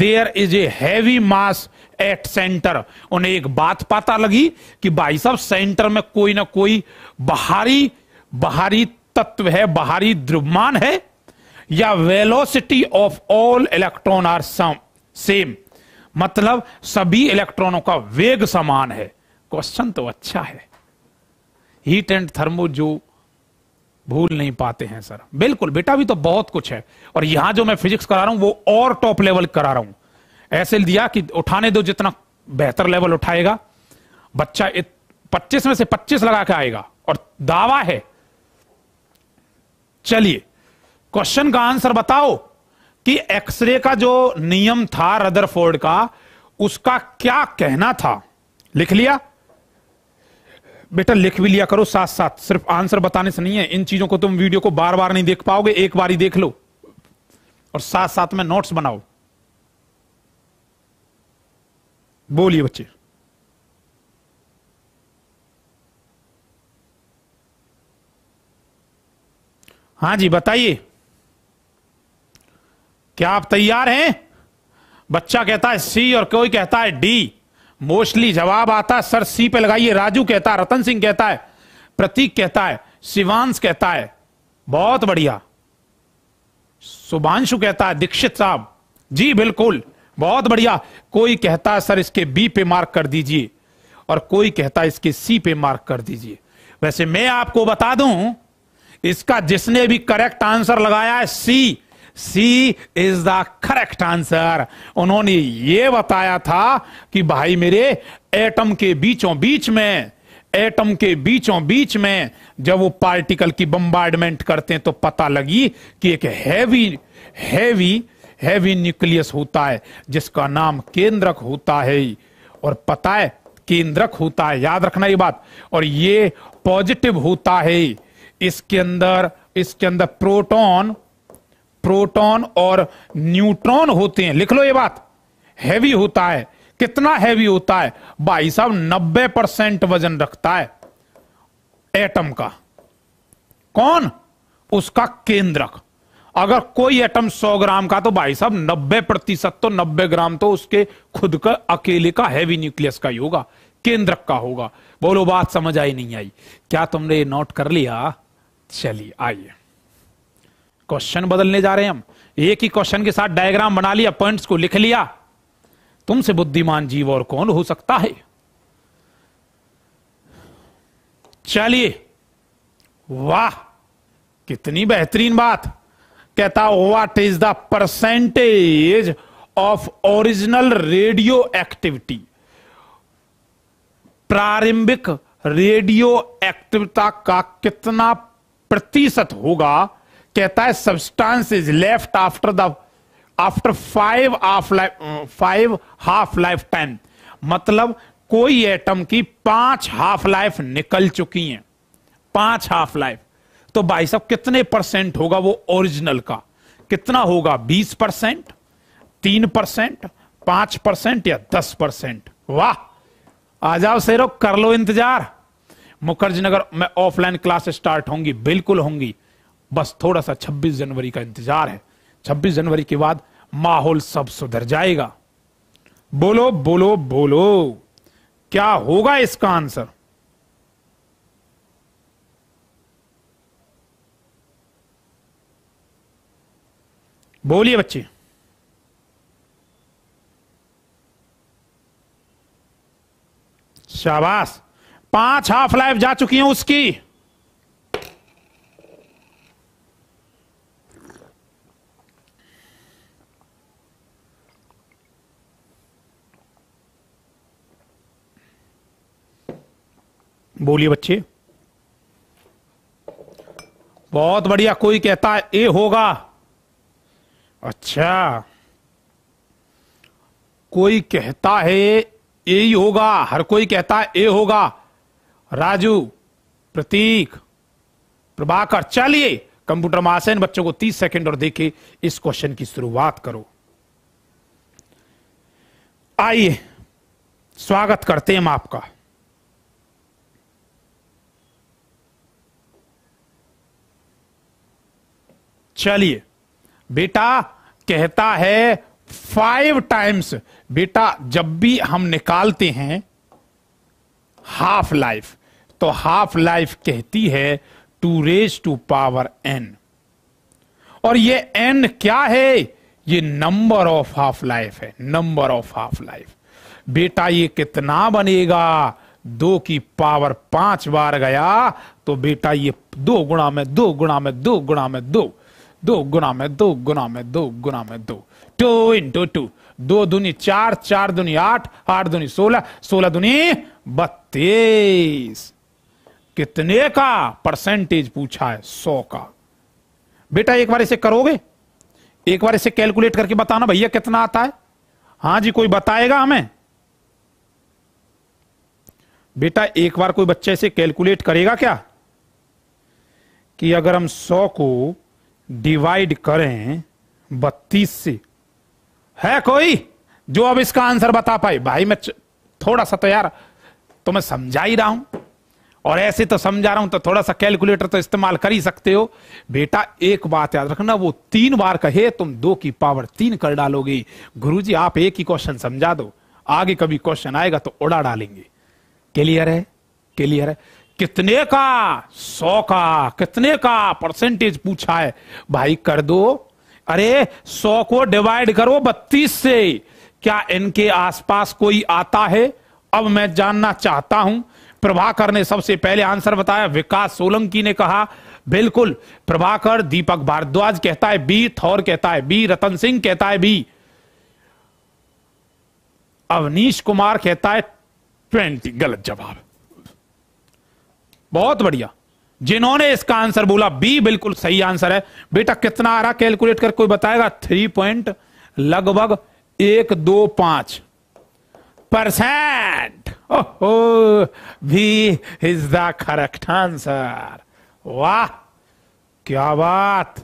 there is a heavy mass at centre उन्हें एक बात पता लगी कि भाई साहब सेंटर में कोई ना कोई बाहरी बाहरी तत्व है बाहरी द्रव्यमान है या velocity of all electron are some same मतलब सभी इलेक्ट्रॉनों का वेग समान है क्वेश्चन तो अच्छा है हीट एंड थर्मो जो भूल नहीं पाते हैं सर बिल्कुल बेटा भी तो बहुत कुछ है और यहां जो मैं फिजिक्स करा रहा हूं वो और टॉप लेवल करा रहा हूं ऐसे दिया कि उठाने दो जितना बेहतर लेवल उठाएगा बच्चा 25 में से 25 लगा के आएगा और दावा है चलिए क्वेश्चन का आंसर बताओ कि एक्सरे का जो नियम था रदरफोर्ड का उसका क्या कहना था लिख लिया बेटा लिख भी लिया करो साथ साथ सिर्फ आंसर बताने से नहीं है इन चीजों को तुम वीडियो को बार बार नहीं देख पाओगे एक बार ही देख लो और साथ साथ में नोट्स बनाओ बोलिए बच्चे हाँ जी बताइए क्या आप तैयार हैं बच्चा कहता है सी और कोई कहता है डी मोस्टली जवाब आता है सर सी पे लगाइए राजू कहता है रतन सिंह कहता है प्रतीक कहता है शिवांश कहता है बहुत बढ़िया सुभांशु कहता है दीक्षित साहब जी बिल्कुल बहुत बढ़िया कोई कहता है सर इसके बी पे मार्क कर दीजिए और कोई कहता है इसके सी पे मार्क कर दीजिए वैसे मैं आपको बता दूं इसका जिसने भी करेक्ट आंसर लगाया है C C is the correct answer उन्होंने ये बताया था कि भाई मेरे एटम के बीचों बीच में एटम के बीचों बीच में जब वो पार्टिकल की बम्बार्डमेंट करते हैं तो पता लगी कि एक हैवी हैवी हैवी न्यूक्लियस होता है जिसका नाम केंद्रक होता है और पता है केंद्रक होता है याद रखना ये बात और ये पॉजिटिव होता है इसके अंदर इसके अंदर प्रोटॉन प्रोटॉन और न्यूट्रॉन होते हैं लिख लो ये बात हैवी होता है कितना हैवी होता है भाई साहब 90 परसेंट वजन रखता है एटम का कौन उसका केंद्रक अगर कोई एटम 100 ग्राम का तो भाई साहब 90 प्रतिशत तो 90 ग्राम तो उसके खुद का अकेले का हैवी न्यूक्लियस का ही होगा केंद्रक का होगा बोलो बात समझ आई नहीं आई क्या तुमने ये नोट कर लिया चलिए आइए क्वेश्चन बदलने जा रहे हैं हम एक ही क्वेश्चन के साथ डायग्राम बना लिया पॉइंट्स को लिख लिया तुमसे बुद्धिमान जीव और कौन हो सकता है चलिए वाह कितनी बेहतरीन बात कहता what is the percentage of original radioactivity प्रारंभिक रेडियो एक्टिविटी का कितना प्रतिशत होगा कहता है substance is left after the after five half life five half life time मतलब कोई एटम की पांच हाफ लाइफ निकल चुकी हैं पांच हाफ लाइफ तो भाई साहब कितने परसेंट होगा वो ओरिजिनल का कितना होगा बीस परसेंट तीन परसेंट पांच परसेंट या दस परसेंट वाह आ जाओ सेरो कर लो इंतजार मुखर्जी नगर में ऑफलाइन क्लास स्टार्ट होंगी बिल्कुल होंगी बस थोड़ा सा 26 जनवरी का इंतजार है 26 जनवरी के बाद माहौल सब सुधर जाएगा बोलो बोलो बोलो क्या होगा इसका आंसर बोलिए बच्चे शाबाश पांच हाफ लाइफ जा चुकी हैं उसकी बोलिए बच्चे बहुत बढ़िया कोई कहता है ए होगा अच्छा कोई कहता है ए ही होगा हर कोई कहता है ए होगा राजू प्रतीक प्रभाकर चलिए कंप्यूटर में आसैन बच्चों को 30 सेकंड और देखे इस क्वेश्चन की शुरुआत करो आइए स्वागत करते हैं हम आपका चलिए बेटा कहता है फाइव टाइम्स बेटा जब भी हम निकालते हैं हाफ लाइफ तो हाफ लाइफ कहती है two raise to power n और ये एन क्या है ये नंबर ऑफ हाफ लाइफ है नंबर ऑफ हाफ लाइफ बेटा ये कितना बनेगा दो की पावर पांच बार गया तो बेटा ये दो गुणा में दो गुणा में दो गुणा में दो दो गुना में दो गुना में दो गुना में दो टू इंटू टू दो दुनी चार चार दुनी आठ आठ दुनी सोलह सोलह दुनी बत्तीस कितने का परसेंटेज पूछा है सौ का बेटा एक बार इसे करोगे एक बार इसे कैलकुलेट करके बताना भैया कितना आता है हां जी कोई बताएगा हमें बेटा एक बार कोई बच्चे से कैलकुलेट करेगा क्या कि अगर हम 100 को डिवाइड करें 32 से है कोई जो अब इसका आंसर बता पाए भाई मैं थोड़ा सा तो यार तो मैं समझा ही रहा हूं और ऐसे तो समझा रहा हूं तो थोड़ा सा कैलकुलेटर तो इस्तेमाल कर ही सकते हो बेटा एक बात याद रखना वो तीन बार कहे तुम दो की पावर तीन कर डालोगे गुरु जी आप एक ही क्वेश्चन समझा दो आगे कभी क्वेश्चन आएगा तो उड़ा डालेंगे क्लियर है क्लियर है कितने का सौ का कितने का परसेंटेज पूछा है भाई कर दो अरे सौ को डिवाइड करो बत्तीस से क्या इनके आसपास कोई आता है अब मैं जानना चाहता हूं प्रभाकर ने सबसे पहले आंसर बताया विकास सोलंकी ने कहा बिल्कुल प्रभाकर दीपक भारद्वाज कहता है बी थौर कहता है बी रतन सिंह कहता है बी अवनीश कुमार कहता है ट्वेंटी गलत जवाब बहुत बढ़िया जिन्होंने इसका आंसर बोला बी बिल्कुल सही आंसर है बेटा कितना आ रहा कैलकुलेट कर कोई बताएगा थ्री पॉइंट लगभग एक दो पांच परसेंट ओहो B is the correct answer वाह क्या बात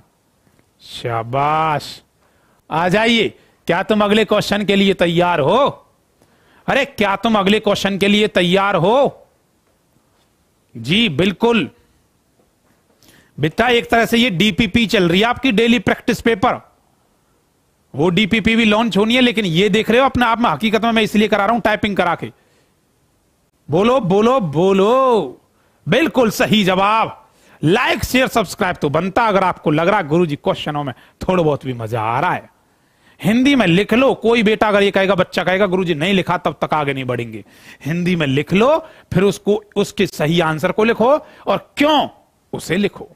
शाबाश आ जाइए क्या तुम अगले क्वेश्चन के लिए तैयार हो अरे क्या तुम अगले क्वेश्चन के लिए तैयार हो जी बिल्कुल बिता एक तरह से ये डीपीपी चल रही है आपकी डेली प्रैक्टिस पेपर वो भी लॉन्च होनी है लेकिन ये देख रहे हो अपने आप में हकीकत में मैं इसलिए करा रहा हूं टाइपिंग करा के बोलो बोलो बोलो बिल्कुल सही जवाब लाइक शेयर सब्सक्राइब तो बनता अगर आपको लग रहा गुरु जी क्वेश्चनों में थोड़ा बहुत भी मजा आ रहा है हिंदी में लिख लो कोई बेटा अगर ये कहेगा बच्चा कहेगा गुरु जी नहीं लिखा तब तक आगे नहीं बढ़ेंगे हिंदी में लिख लो फिर उसको उसके सही आंसर को लिखो और क्यों उसे लिखो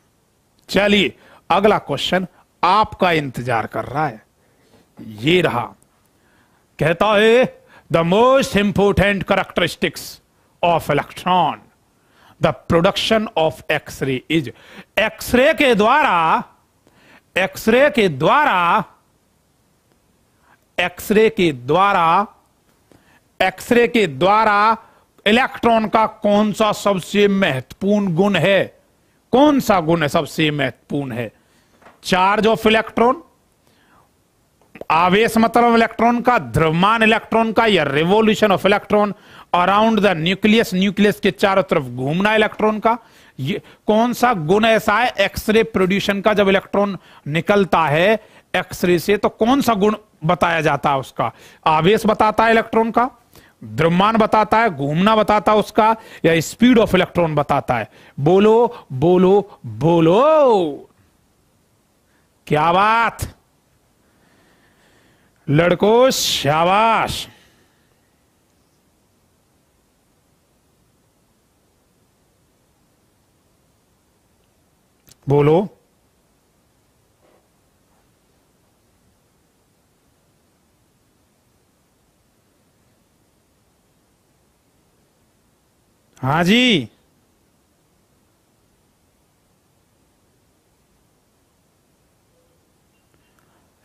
चलिए अगला क्वेश्चन आपका इंतजार कर रहा है ये रहा कहता है the most important characteristics of electron the production of X ray is X ray के द्वारा एक्सरे के द्वारा एक्सरे के द्वारा एक्सरे के द्वारा इलेक्ट्रॉन का कौन सा सबसे महत्वपूर्ण गुण है कौन सा गुण है सबसे महत्वपूर्ण है चार्ज ऑफ इलेक्ट्रॉन आवेश मतलब इलेक्ट्रॉन का द्रव्यमान इलेक्ट्रॉन का या revolution of electron around the nucleus nucleus के चारों तरफ घूमना इलेक्ट्रॉन का ये कौन सा गुण ऐसा है एक्सरे प्रोड्यूशन का जब इलेक्ट्रॉन निकलता है एक्सरे से तो कौन सा गुण बताया जाता है उसका आवेश बताता है इलेक्ट्रॉन का द्रव्यमान बताता है घूमना बताता है उसका या स्पीड ऑफ इलेक्ट्रॉन बताता है बोलो बोलो बोलो क्या बात लड़को शाबाश बोलो हाँ जी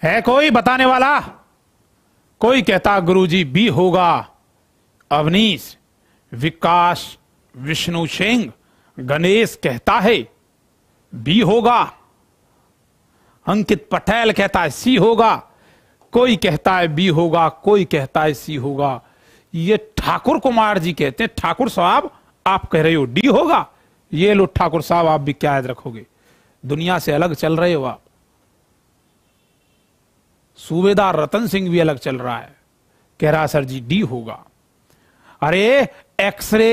है कोई बताने वाला कोई कहता गुरुजी बी होगा अवनीश विकास विष्णु सिंह गणेश कहता है बी होगा अंकित पटेल कहता है सी होगा कोई कहता है बी होगा कोई कहता है सी होगा ये ठाकुर कुमार जी कहते हैं ठाकुर साहब आप कह रहे हो डी होगा ये लो ठाकुर साहब आप भी क्या याद रखोगे दुनिया से अलग चल रहे हो आप सूबेदार रतन सिंह भी अलग चल रहा है कह रहा सर जी डी होगा अरे एक्सरे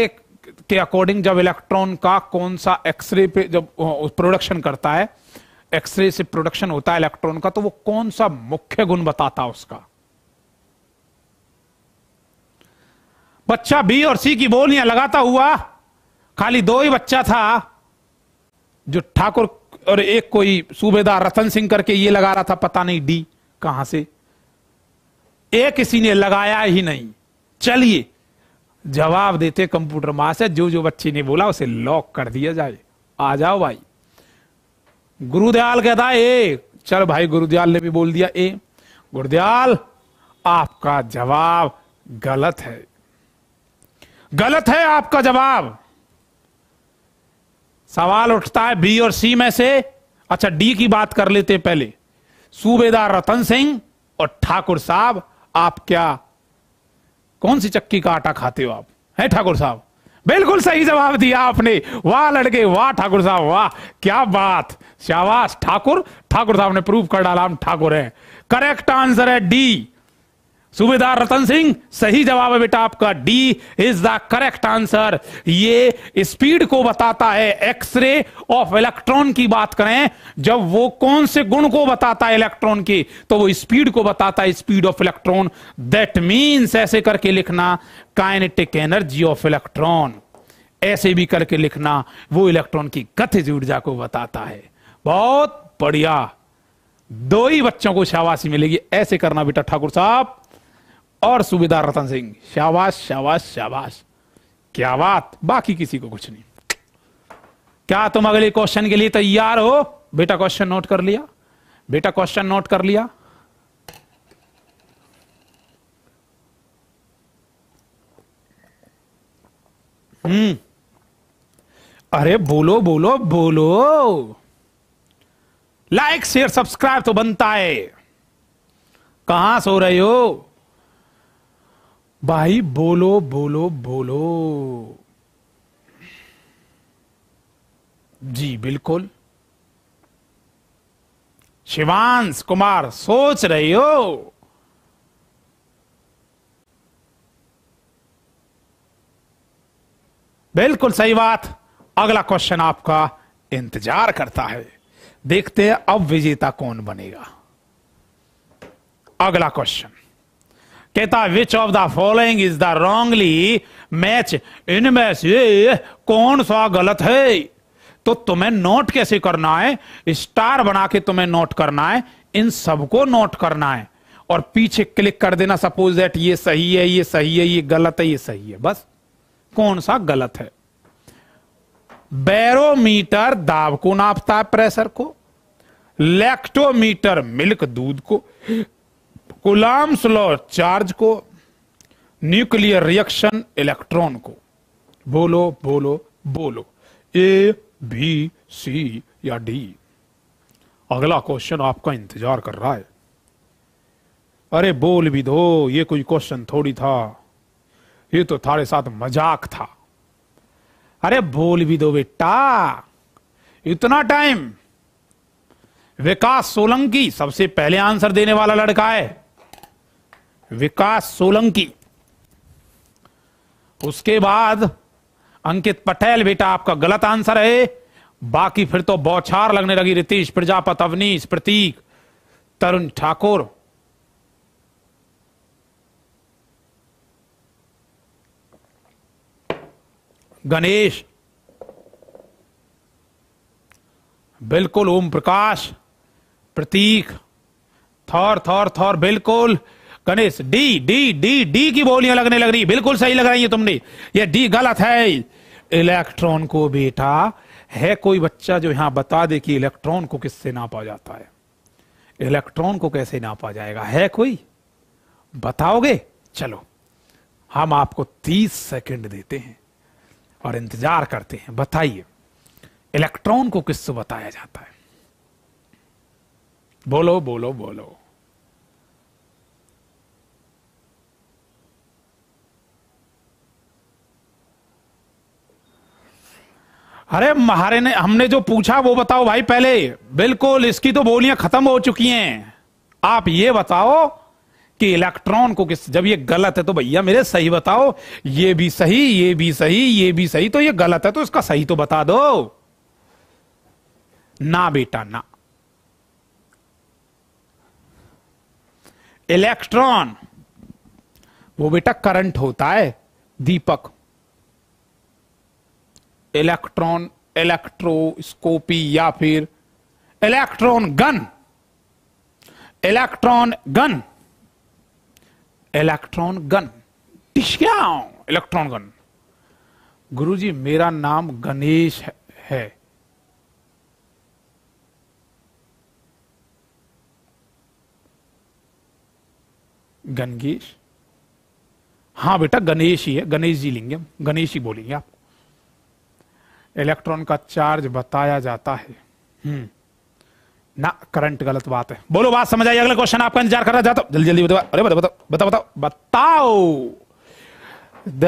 के अकॉर्डिंग जब इलेक्ट्रॉन का कौन सा एक्सरे पे जब प्रोडक्शन करता है एक्सरे से प्रोडक्शन होता है इलेक्ट्रॉन का तो वो कौन सा मुख्य गुण बताता उसका बच्चा बी और सी की बोलियां लगाता हुआ खाली दो ही बच्चा था जो ठाकुर और एक कोई सूबेदार रतन सिंह करके ये लगा रहा था पता नहीं डी कहां से एक किसी ने लगाया ही नहीं चलिए जवाब देते कंप्यूटर मास्टर जो जो बच्चे ने बोला उसे लॉक कर दिया जाए आ जाओ भाई गुरुदयाल कहता है ए चल भाई गुरुदयाल ने भी बोल दिया ए गुरुदयाल आपका जवाब गलत है गलत है आपका जवाब सवाल उठता है बी और सी में से अच्छा डी की बात कर लेते पहले सूबेदार रतन सिंह और ठाकुर साहब आप क्या कौन सी चक्की का आटा खाते हो आप है ठाकुर साहब बिल्कुल सही जवाब दिया आपने वाह लड़के वाह ठाकुर साहब वाह क्या बात शाबाश ठाकुर ठाकुर साहब ने प्रूव कर डाला हम ठाकुर हैं करेक्ट आंसर है डी सुबेदार रतन सिंह सही जवाब है बेटा आपका D is the correct answer ये स्पीड को बताता है एक्सरे ऑफ इलेक्ट्रॉन की बात करें जब वो कौन से गुण को बताता है इलेक्ट्रॉन की तो वो स्पीड को बताता है speed of electron that means ऐसे करके लिखना काइनेटिक एनर्जी ऑफ इलेक्ट्रॉन ऐसे भी करके लिखना वो इलेक्ट्रॉन की गतिज ऊर्जा को बताता है बहुत बढ़िया दो ही बच्चों को शाबाशी मिलेगी ऐसे करना बेटा ठाकुर साहब और सुविधा रतन सिंह शाबाश शाबाश शाबाश क्या बात बाकी किसी को कुछ नहीं क्या तुम अगले क्वेश्चन के लिए तैयार हो बेटा क्वेश्चन नोट कर लिया बेटा क्वेश्चन नोट कर लिया हम्म अरे बोलो बोलो बोलो लाइक शेयर सब्सक्राइब तो बनता है कहां सो रहे हो भाई बोलो बोलो बोलो जी बिल्कुल शिवांश कुमार सोच रही हो बिल्कुल सही बात अगला क्वेश्चन आपका इंतजार करता है देखते हैं अब विजेता कौन बनेगा अगला क्वेश्चन कहता which of the following is the wrongly match इनमें से कौन सा गलत है तो तुम्हें नोट कैसे करना है स्टार बना के तुम्हें नोट करना है इन सबको नोट करना है और पीछे क्लिक कर देना सपोज दैट ये सही है ये सही है ये गलत है ये सही है बस कौन सा गलत है बैरोमीटर दाब को नापता है प्रेशर को लैक्टोमीटर मिल्क दूध को गुलाम्स लॉ चार्ज को न्यूक्लियर रिएक्शन इलेक्ट्रॉन को बोलो बोलो बोलो ए बी सी या डी अगला क्वेश्चन आपका इंतजार कर रहा है अरे बोल भी दो ये कोई क्वेश्चन थोड़ी था ये तो थारे साथ मजाक था अरे बोल भी दो बेटा इतना टाइम विकास सोलंकी सबसे पहले आंसर देने वाला लड़का है विकास सोलंकी उसके बाद अंकित पटेल बेटा आपका गलत आंसर है बाकी फिर तो बौछार लगने लगी रितीश प्रजापत अवनीश प्रतीक तरुण ठाकुर गणेश बिल्कुल ओम प्रकाश प्रतीक थौर थौर थौर बिल्कुल Ganesh D D D D की बोलियां लगने लग रही बिल्कुल सही लग रही है तुमने ये डी गलत है इलेक्ट्रॉन को बेटा है कोई बच्चा जो यहां बता दे कि इलेक्ट्रॉन को किससे नापा जाता है इलेक्ट्रॉन को कैसे नापा जाएगा है कोई बताओगे चलो हम आपको 30 सेकंड देते हैं और इंतजार करते हैं बताइए इलेक्ट्रॉन को किससे बताया जाता है बोलो बोलो बोलो अरे महारे ने हमने जो पूछा वो बताओ भाई पहले बिल्कुल इसकी तो बोलियां खत्म हो चुकी हैं आप ये बताओ कि इलेक्ट्रॉन को किस जब ये गलत है तो भैया मेरे सही बताओ ये भी सही ये भी सही ये भी सही तो ये गलत है तो इसका सही तो बता दो ना बेटा ना इलेक्ट्रॉन वो बेटा करंट होता है दीपक इलेक्ट्रॉन इलेक्ट्रोस्कोपी या फिर electron gun electron gun electron gun electron gun गुरुजी मेरा नाम गणेश है गणगेश हाँ बेटा गणेश ही है गणेश जी लेंगे हम गणेश ही बोलेंगे आप इलेक्ट्रॉन का चार्ज बताया जाता है हम्म। ना करंट गलत बात है बोलो बात समझ आई अगला क्वेश्चन आपका इंतजार कर रहा जाता जल्दी जल्दी बता अरे बताओ बताओ बताओ बताओ बताओ the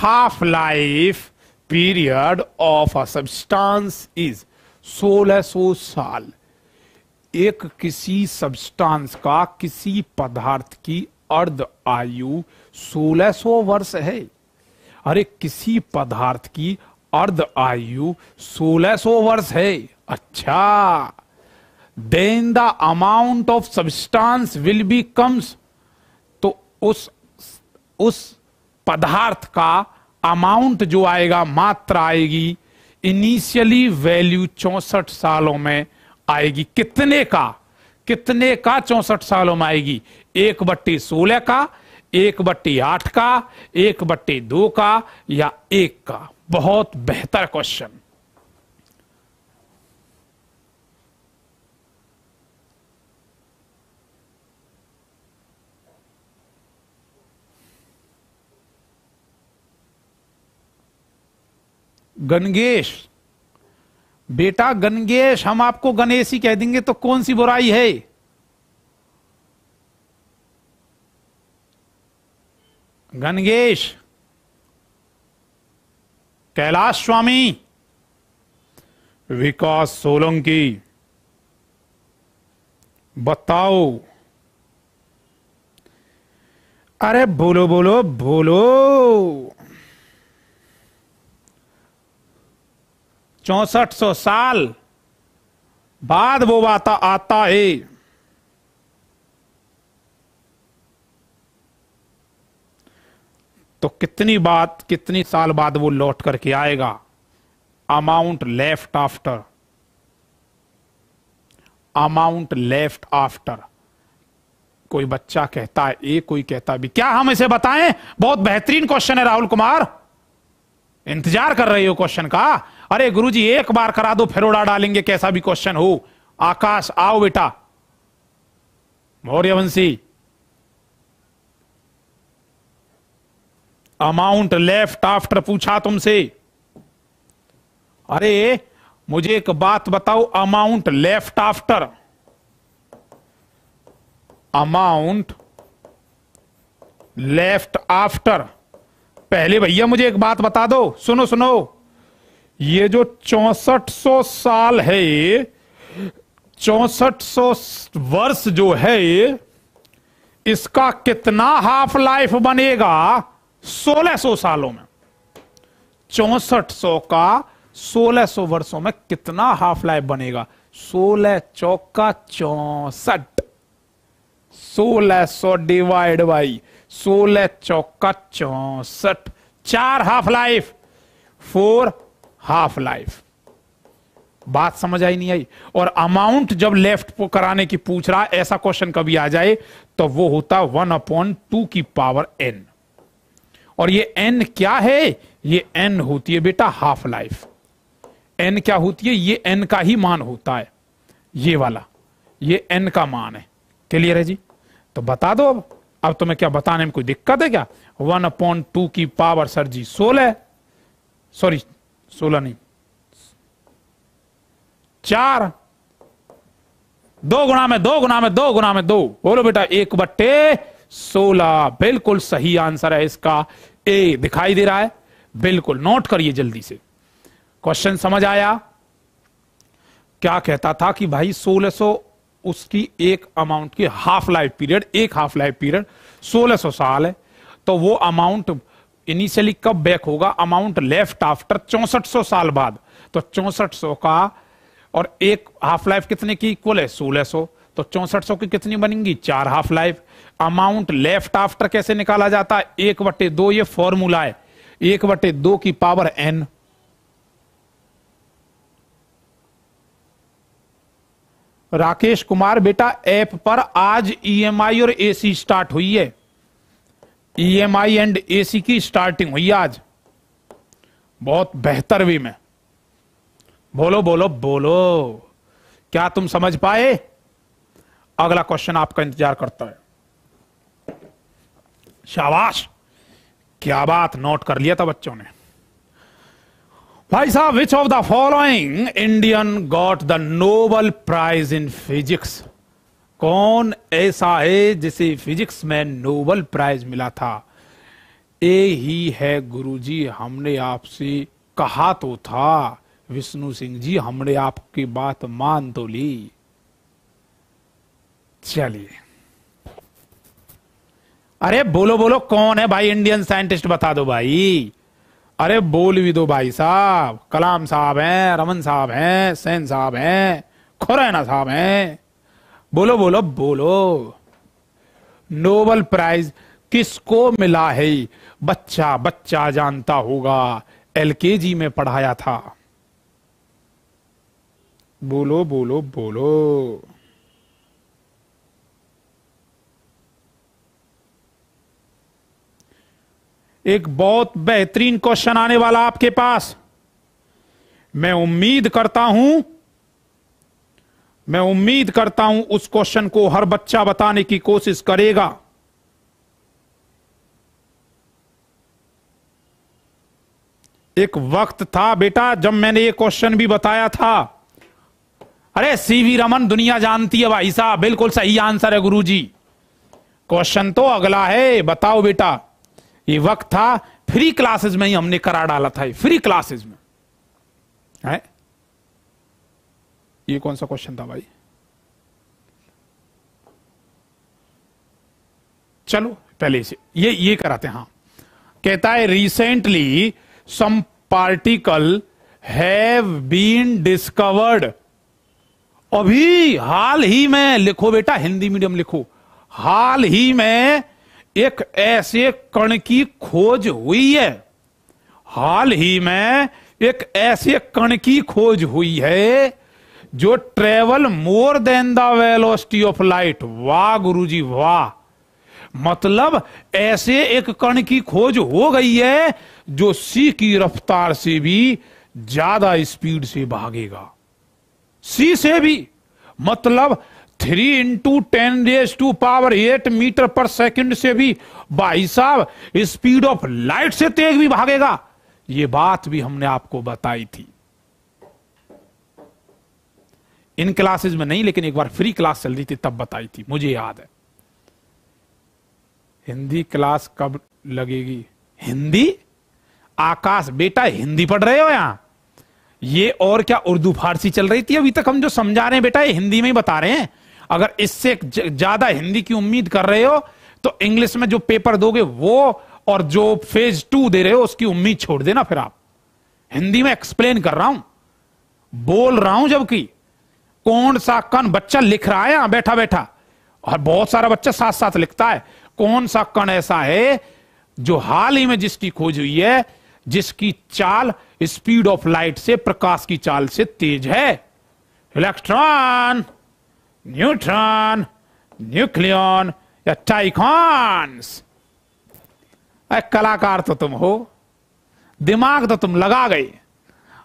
half life period of a substance is सो साल एक किसी सब्सटेंस का किसी पदार्थ की अर्ध आयु सोलह सो वर्ष है अरे किसी पदार्थ की अर्ध आयु 1600 वर्ष है अच्छा then the amount of substance will be comes तो उस उस पदार्थ का अमाउंट जो आएगा मात्रा आएगी इनिशियली वैल्यू चौसठ सालों में आएगी कितने का कितने का चौसठ सालों में आएगी एक बट्टी सोलह का एक बट्टी आठ का एक बट्टी दो का या एक का बहुत बेहतर क्वेश्चन गणगेश बेटा गणगेश हम आपको गणेश ही कह देंगे तो कौन सी बुराई है गणगेश कैलाश स्वामी विकास सोलंकी बताओ अरे बोलो बोलो बोलो चौसठ सौ साल बाद वो वाता आता है तो कितनी बात कितनी साल बाद वो लौट करके आएगा amount left after amount left after कोई बच्चा कहता है ए कोई कहता भी क्या हम इसे बताएं बहुत बेहतरीन क्वेश्चन है राहुल कुमार इंतजार कर रहे हो क्वेश्चन का अरे गुरुजी एक बार करा दो फिर उड़ा डालेंगे कैसा भी क्वेश्चन हो आकाश आओ बेटा मौर्यवंशी अमाउंट लेफ्ट आफ्टर पूछा तुमसे अरे मुझे एक बात बताओ amount left after amount left after पहले भैया मुझे एक बात बता दो सुनो सुनो ये जो चौसठ सौ साल है चौसठ सौ वर्ष जो है इसका कितना हाफ लाइफ बनेगा 1600 सालों में चौसठ सौ का 1600 वर्षों में कितना हाफ लाइफ बनेगा 16 चौका चौसठ 1600 डिवाइड बाई 16 चौका चौसठ चार half life four half life बात समझ आई नहीं आई और अमाउंट जब लेफ्ट कराने की पूछ रहा ऐसा क्वेश्चन कभी आ जाए तो वो होता वन अपॉन टू की पावर एन और ये एन क्या है ये एन होती है बेटा हाफ लाइफ एन क्या होती है ये एन का ही मान होता है ये वाला ये एन का मान है क्लियर है जी तो बता दो अब अब तुम्हें क्या बताने में कोई दिक्कत है क्या वन अपॉइंट टू की पावर सर जी सोलह सॉरी सोलह नहीं चार दो गुना में दो गुना में दो गुना में दो बोलो बेटा एक बट्टे सोलह बिल्कुल सही आंसर है इसका ए दिखाई दे रहा है बिल्कुल नोट करिए जल्दी से क्वेश्चन समझ आया क्या कहता था कि भाई सोलह सो उसकी एक अमाउंट की हाफ लाइफ पीरियड एक हाफ लाइफ पीरियड सोलह सो साल है तो वो अमाउंट इनिशियली कब बैक होगा अमाउंट लेफ्ट आफ्टर चौसठ सो साल बाद तो सौ का और एक हाफ लाइफ कितने की इक्वल है सोलह सो तो चौसठ सौ की कितनी बनेंगी चार half life amount left after कैसे निकाला जाता है एक बटे दो ये फॉर्मूला है एक बटे दो की पावर एन राकेश कुमार बेटा ऐप पर आज ईएमआई e और एसी स्टार्ट हुई है ईएमआई एंड एसी की स्टार्टिंग हुई आज बहुत बेहतर भी में बोलो बोलो बोलो क्या तुम समझ पाए अगला क्वेश्चन आपका इंतजार करता है शाबाश क्या बात नोट कर लिया था बच्चों ने भाई साहब which of the following Indian got the Nobel prize in physics कौन ऐसा है जिसे फिजिक्स में नोबल प्राइज मिला था ए ही है गुरुजी हमने आपसे कहा तो था विष्णु सिंह जी हमने आपकी बात मान तो ली चलिए अरे बोलो बोलो कौन है भाई इंडियन साइंटिस्ट बता दो भाई अरे बोल भी दो भाई साहब कलाम साहब हैं रमन साहब हैं सैन साहब हैं खुरैना साहब हैं बोलो बोलो बोलो नोबल प्राइज किसको मिला है बच्चा बच्चा जानता होगा एलकेजी में पढ़ाया था बोलो बोलो बोलो एक बहुत बेहतरीन क्वेश्चन आने वाला आपके पास मैं उम्मीद करता हूं मैं उम्मीद करता हूं उस क्वेश्चन को हर बच्चा बताने की कोशिश करेगा एक वक्त था बेटा जब मैंने ये क्वेश्चन भी बताया था अरे सीवी रमन दुनिया जानती है भाई साहब बिल्कुल सही आंसर है गुरुजी क्वेश्चन तो अगला है बताओ बेटा ये वक्त था फ्री क्लासेस में ही हमने करा डाला था फ्री क्लासेस में है ये कौन सा क्वेश्चन था भाई चलो पहले से ये ये कराते हैं हाँ कहता है recently some particle have been discovered अभी हाल ही में लिखो बेटा हिंदी मीडियम लिखो हाल ही में एक ऐसे कण की खोज हुई है हाल ही में एक ऐसे कण की खोज हुई है जो travel more than the velocity of light वाह गुरुजी वाह मतलब ऐसे एक कण की खोज हो गई है जो सी की रफ्तार से भी ज्यादा स्पीड से भागेगा सी से भी मतलब three into ten raise to power eight metre per second से भी भाई साहब स्पीड ऑफ लाइट से तेज भी भागेगा ये बात भी हमने आपको बताई थी इन क्लासेस में नहीं लेकिन एक बार फ्री क्लास चल रही थी तब बताई थी मुझे याद है हिंदी क्लास कब लगेगी हिंदी आकाश बेटा हिंदी पढ़ रहे हो यहां ये और क्या उर्दू फारसी चल रही थी अभी तक हम जो समझा रहे हैं बेटा ये हिंदी में ही बता रहे हैं अगर इससे ज्यादा हिंदी की उम्मीद कर रहे हो तो इंग्लिश में जो पेपर दोगे वो और जो फेज टू दे रहे हो उसकी उम्मीद छोड़ देना फिर आप हिंदी में एक्सप्लेन कर रहा हूं बोल रहा हूं जबकि कौन सा कण बच्चा लिख रहा है यहां बैठा बैठा और बहुत सारा बच्चा साथ साथ लिखता है कौन सा कण ऐसा है जो हाल ही में जिसकी खोज हुई है जिसकी चाल स्पीड ऑफ लाइट से प्रकाश की चाल से तेज है इलेक्ट्रॉन न्यूट्रॉन nucleon या टाइकॉन्स अरे कलाकार तो तुम हो दिमाग तो तुम लगा गए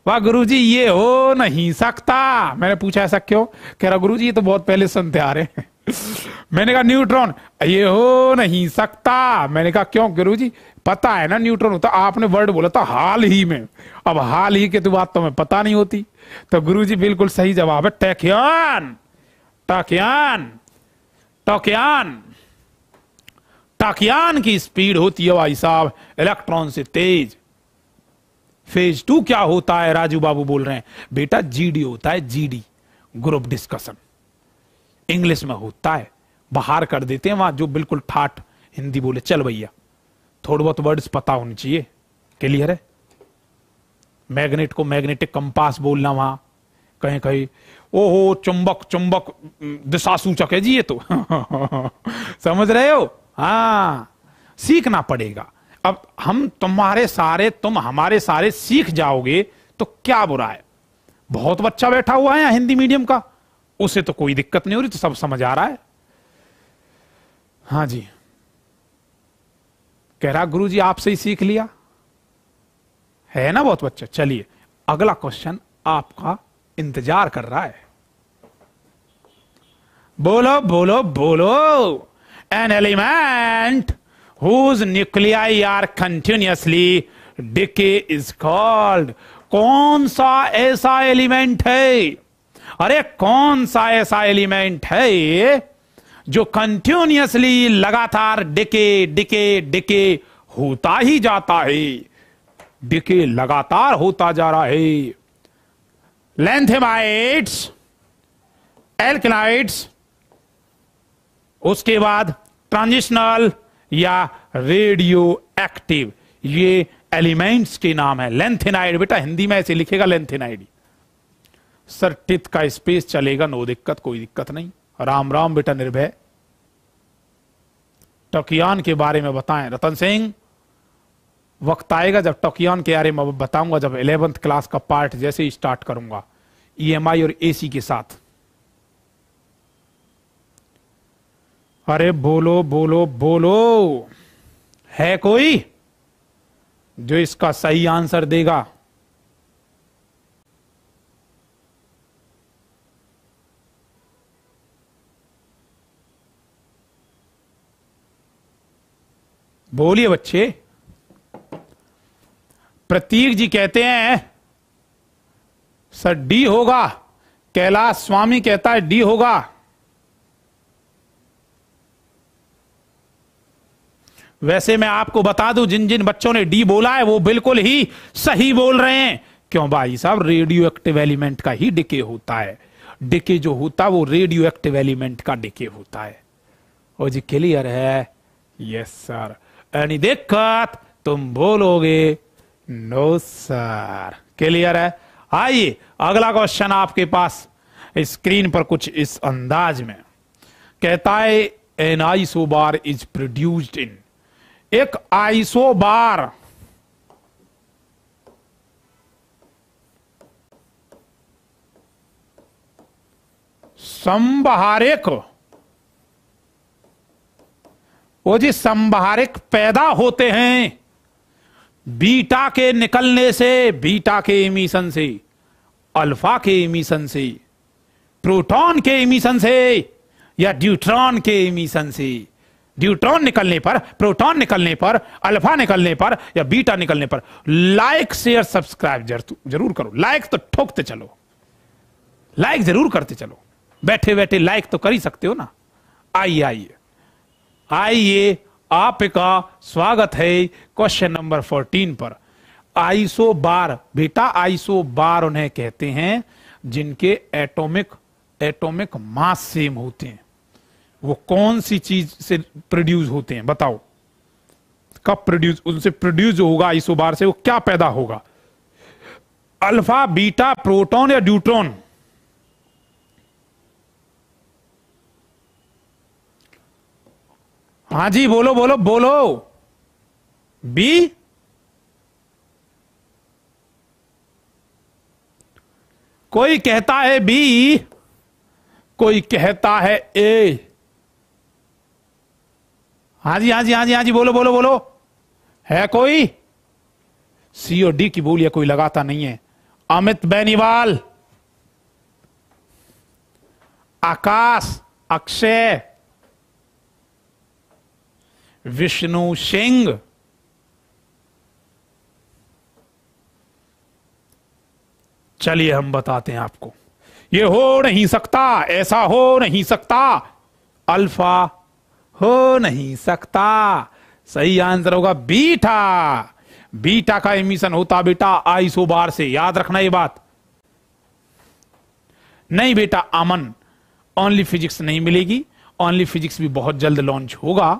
वाह गुरुजी ये हो नहीं सकता मैंने पूछा ऐसा क्यों कह रहा गुरुजी ये तो बहुत पहले सुनते आ रहे हैं मैंने कहा न्यूट्रॉन ये हो नहीं सकता मैंने कहा क्यों गुरुजी पता है ना न्यूट्रॉन तो आपने वर्ड बोला था हाल ही में अब हाल ही के तो बात तो मैं पता नहीं होती तो गुरुजी बिल्कुल सही जवाब है टेक्यन टाकियान टाकियान टाकियान की स्पीड होती है भाई साहब इलेक्ट्रॉन से तेज फेज टू क्या होता है राजू बाबू बोल रहे हैं बेटा जीडी होता है जीडी ग्रुप डिस्कशन इंग्लिश में होता है बाहर कर देते हैं वहां जो बिल्कुल ठाट हिंदी बोले चल भैया थोड़े बहुत वर्ड्स पता होने चाहिए क्लियर है मैग्नेट को मैग्नेटिक कंपास बोलना वहां कहीं कहीं ओहो चुंबक चुंबक दिशा सूचक है जी ये तो समझ रहे हो हाँ सीखना पड़ेगा अब हम तुम्हारे सारे तुम हमारे सारे सीख जाओगे तो क्या बुरा है बहुत बच्चा बैठा हुआ है हिंदी मीडियम का उसे तो कोई दिक्कत नहीं हो रही तो सब समझ आ रहा है हाँ जी कह रहा गुरु जी आपसे ही सीख लिया है ना बहुत बच्चा चलिए अगला क्वेश्चन आपका इंतजार कर रहा है बोलो बोलो बोलो an element whose nuclei are continuously decay is called कौन सा ऐसा एलिमेंट है अरे कौन सा ऐसा एलिमेंट है जो कंटिन्यूसली लगातार डिके डिके डिके होता ही जाता है डिके लगातार होता जा रहा है लेंथेमाइट्स एल्किनाइट्स उसके बाद ट्रांजिशनल या रेडियो एक्टिव ये एलिमेंट्स के नाम है लेंथेनाइड बेटा हिंदी में ऐसे लिखेगा लेंथेनाइड सर टिथ का स्पेस चलेगा नो दिक्कत कोई दिक्कत नहीं राम राम बेटा निर्भय टोकियान के बारे में बताएं रतन सिंह वक्त आएगा जब टोकियान के बारे में बताऊंगा जब इलेवेंथ क्लास का पार्ट जैसे ही स्टार्ट करूंगा ई e और एसी के साथ अरे बोलो बोलो बोलो है कोई जो इसका सही आंसर देगा बोलिए बच्चे प्रतीक जी कहते हैं सर डी होगा कैलाश स्वामी कहता है डी होगा वैसे मैं आपको बता दूं जिन जिन बच्चों ने डी बोला है वो बिल्कुल ही सही बोल रहे हैं क्यों भाई साहब रेडियो एक्टिव एलिमेंट का ही डिके होता है डिके जो होता है वो रेडियो एक्टिव एलिमेंट का डिके होता है और जी क्लियर है यस सर यानी दिक्कत तुम बोलोगे नो सर क्लियर है आइए अगला क्वेश्चन आपके पास स्क्रीन पर कुछ इस अंदाज में कहता है बार इज प्रोड्यूस्ड इन एक आइसोबार संभारिक वो जी संभारिक पैदा होते हैं बीटा के निकलने से बीटा के इमिशन से अल्फा के इमिशन से प्रोटॉन के इमिशन से या ड्यूट्रॉन के इमिशन से ड्यूट्रॉन निकलने पर प्रोटॉन निकलने पर अल्फा निकलने पर या बीटा निकलने पर लाइक शेयर सब्सक्राइब जरूर करो लाइक तो ठोकते चलो लाइक जरूर करते चलो बैठे बैठे लाइक तो कर ही सकते हो ना आइए आइए आइए आपका स्वागत है क्वेश्चन नंबर फोर्टीन पर आइसो बार बेटा आइसो बार उन्हें कहते हैं जिनके एटॉमिक एटॉमिक मास सेम होते हैं वो कौन सी चीज से प्रोड्यूस होते हैं बताओ कब प्रोड्यूस उनसे प्रोड्यूस होगा आइसोबार से वो क्या पैदा होगा अल्फा बीटा प्रोटॉन या ड्यूट्रॉन हाँ जी बोलो बोलो बोलो बी कोई कहता है बी कोई कहता है ए हाँ जी हाँ जी हाँ जी हाँ जी बोलो बोलो बोलो है कोई सीओ डी की बोलिया कोई लगाता नहीं है अमित बेनीवाल आकाश अक्षय विष्णु सिंह चलिए हम बताते हैं आपको ये हो नहीं सकता ऐसा हो नहीं सकता अल्फा हो नहीं सकता सही आंसर होगा बीटा बीटा का इमिशन होता बेटा आईसो बार से याद रखना ये बात नहीं बेटा अमन ओनली फिजिक्स नहीं मिलेगी ओनली फिजिक्स भी बहुत जल्द लॉन्च होगा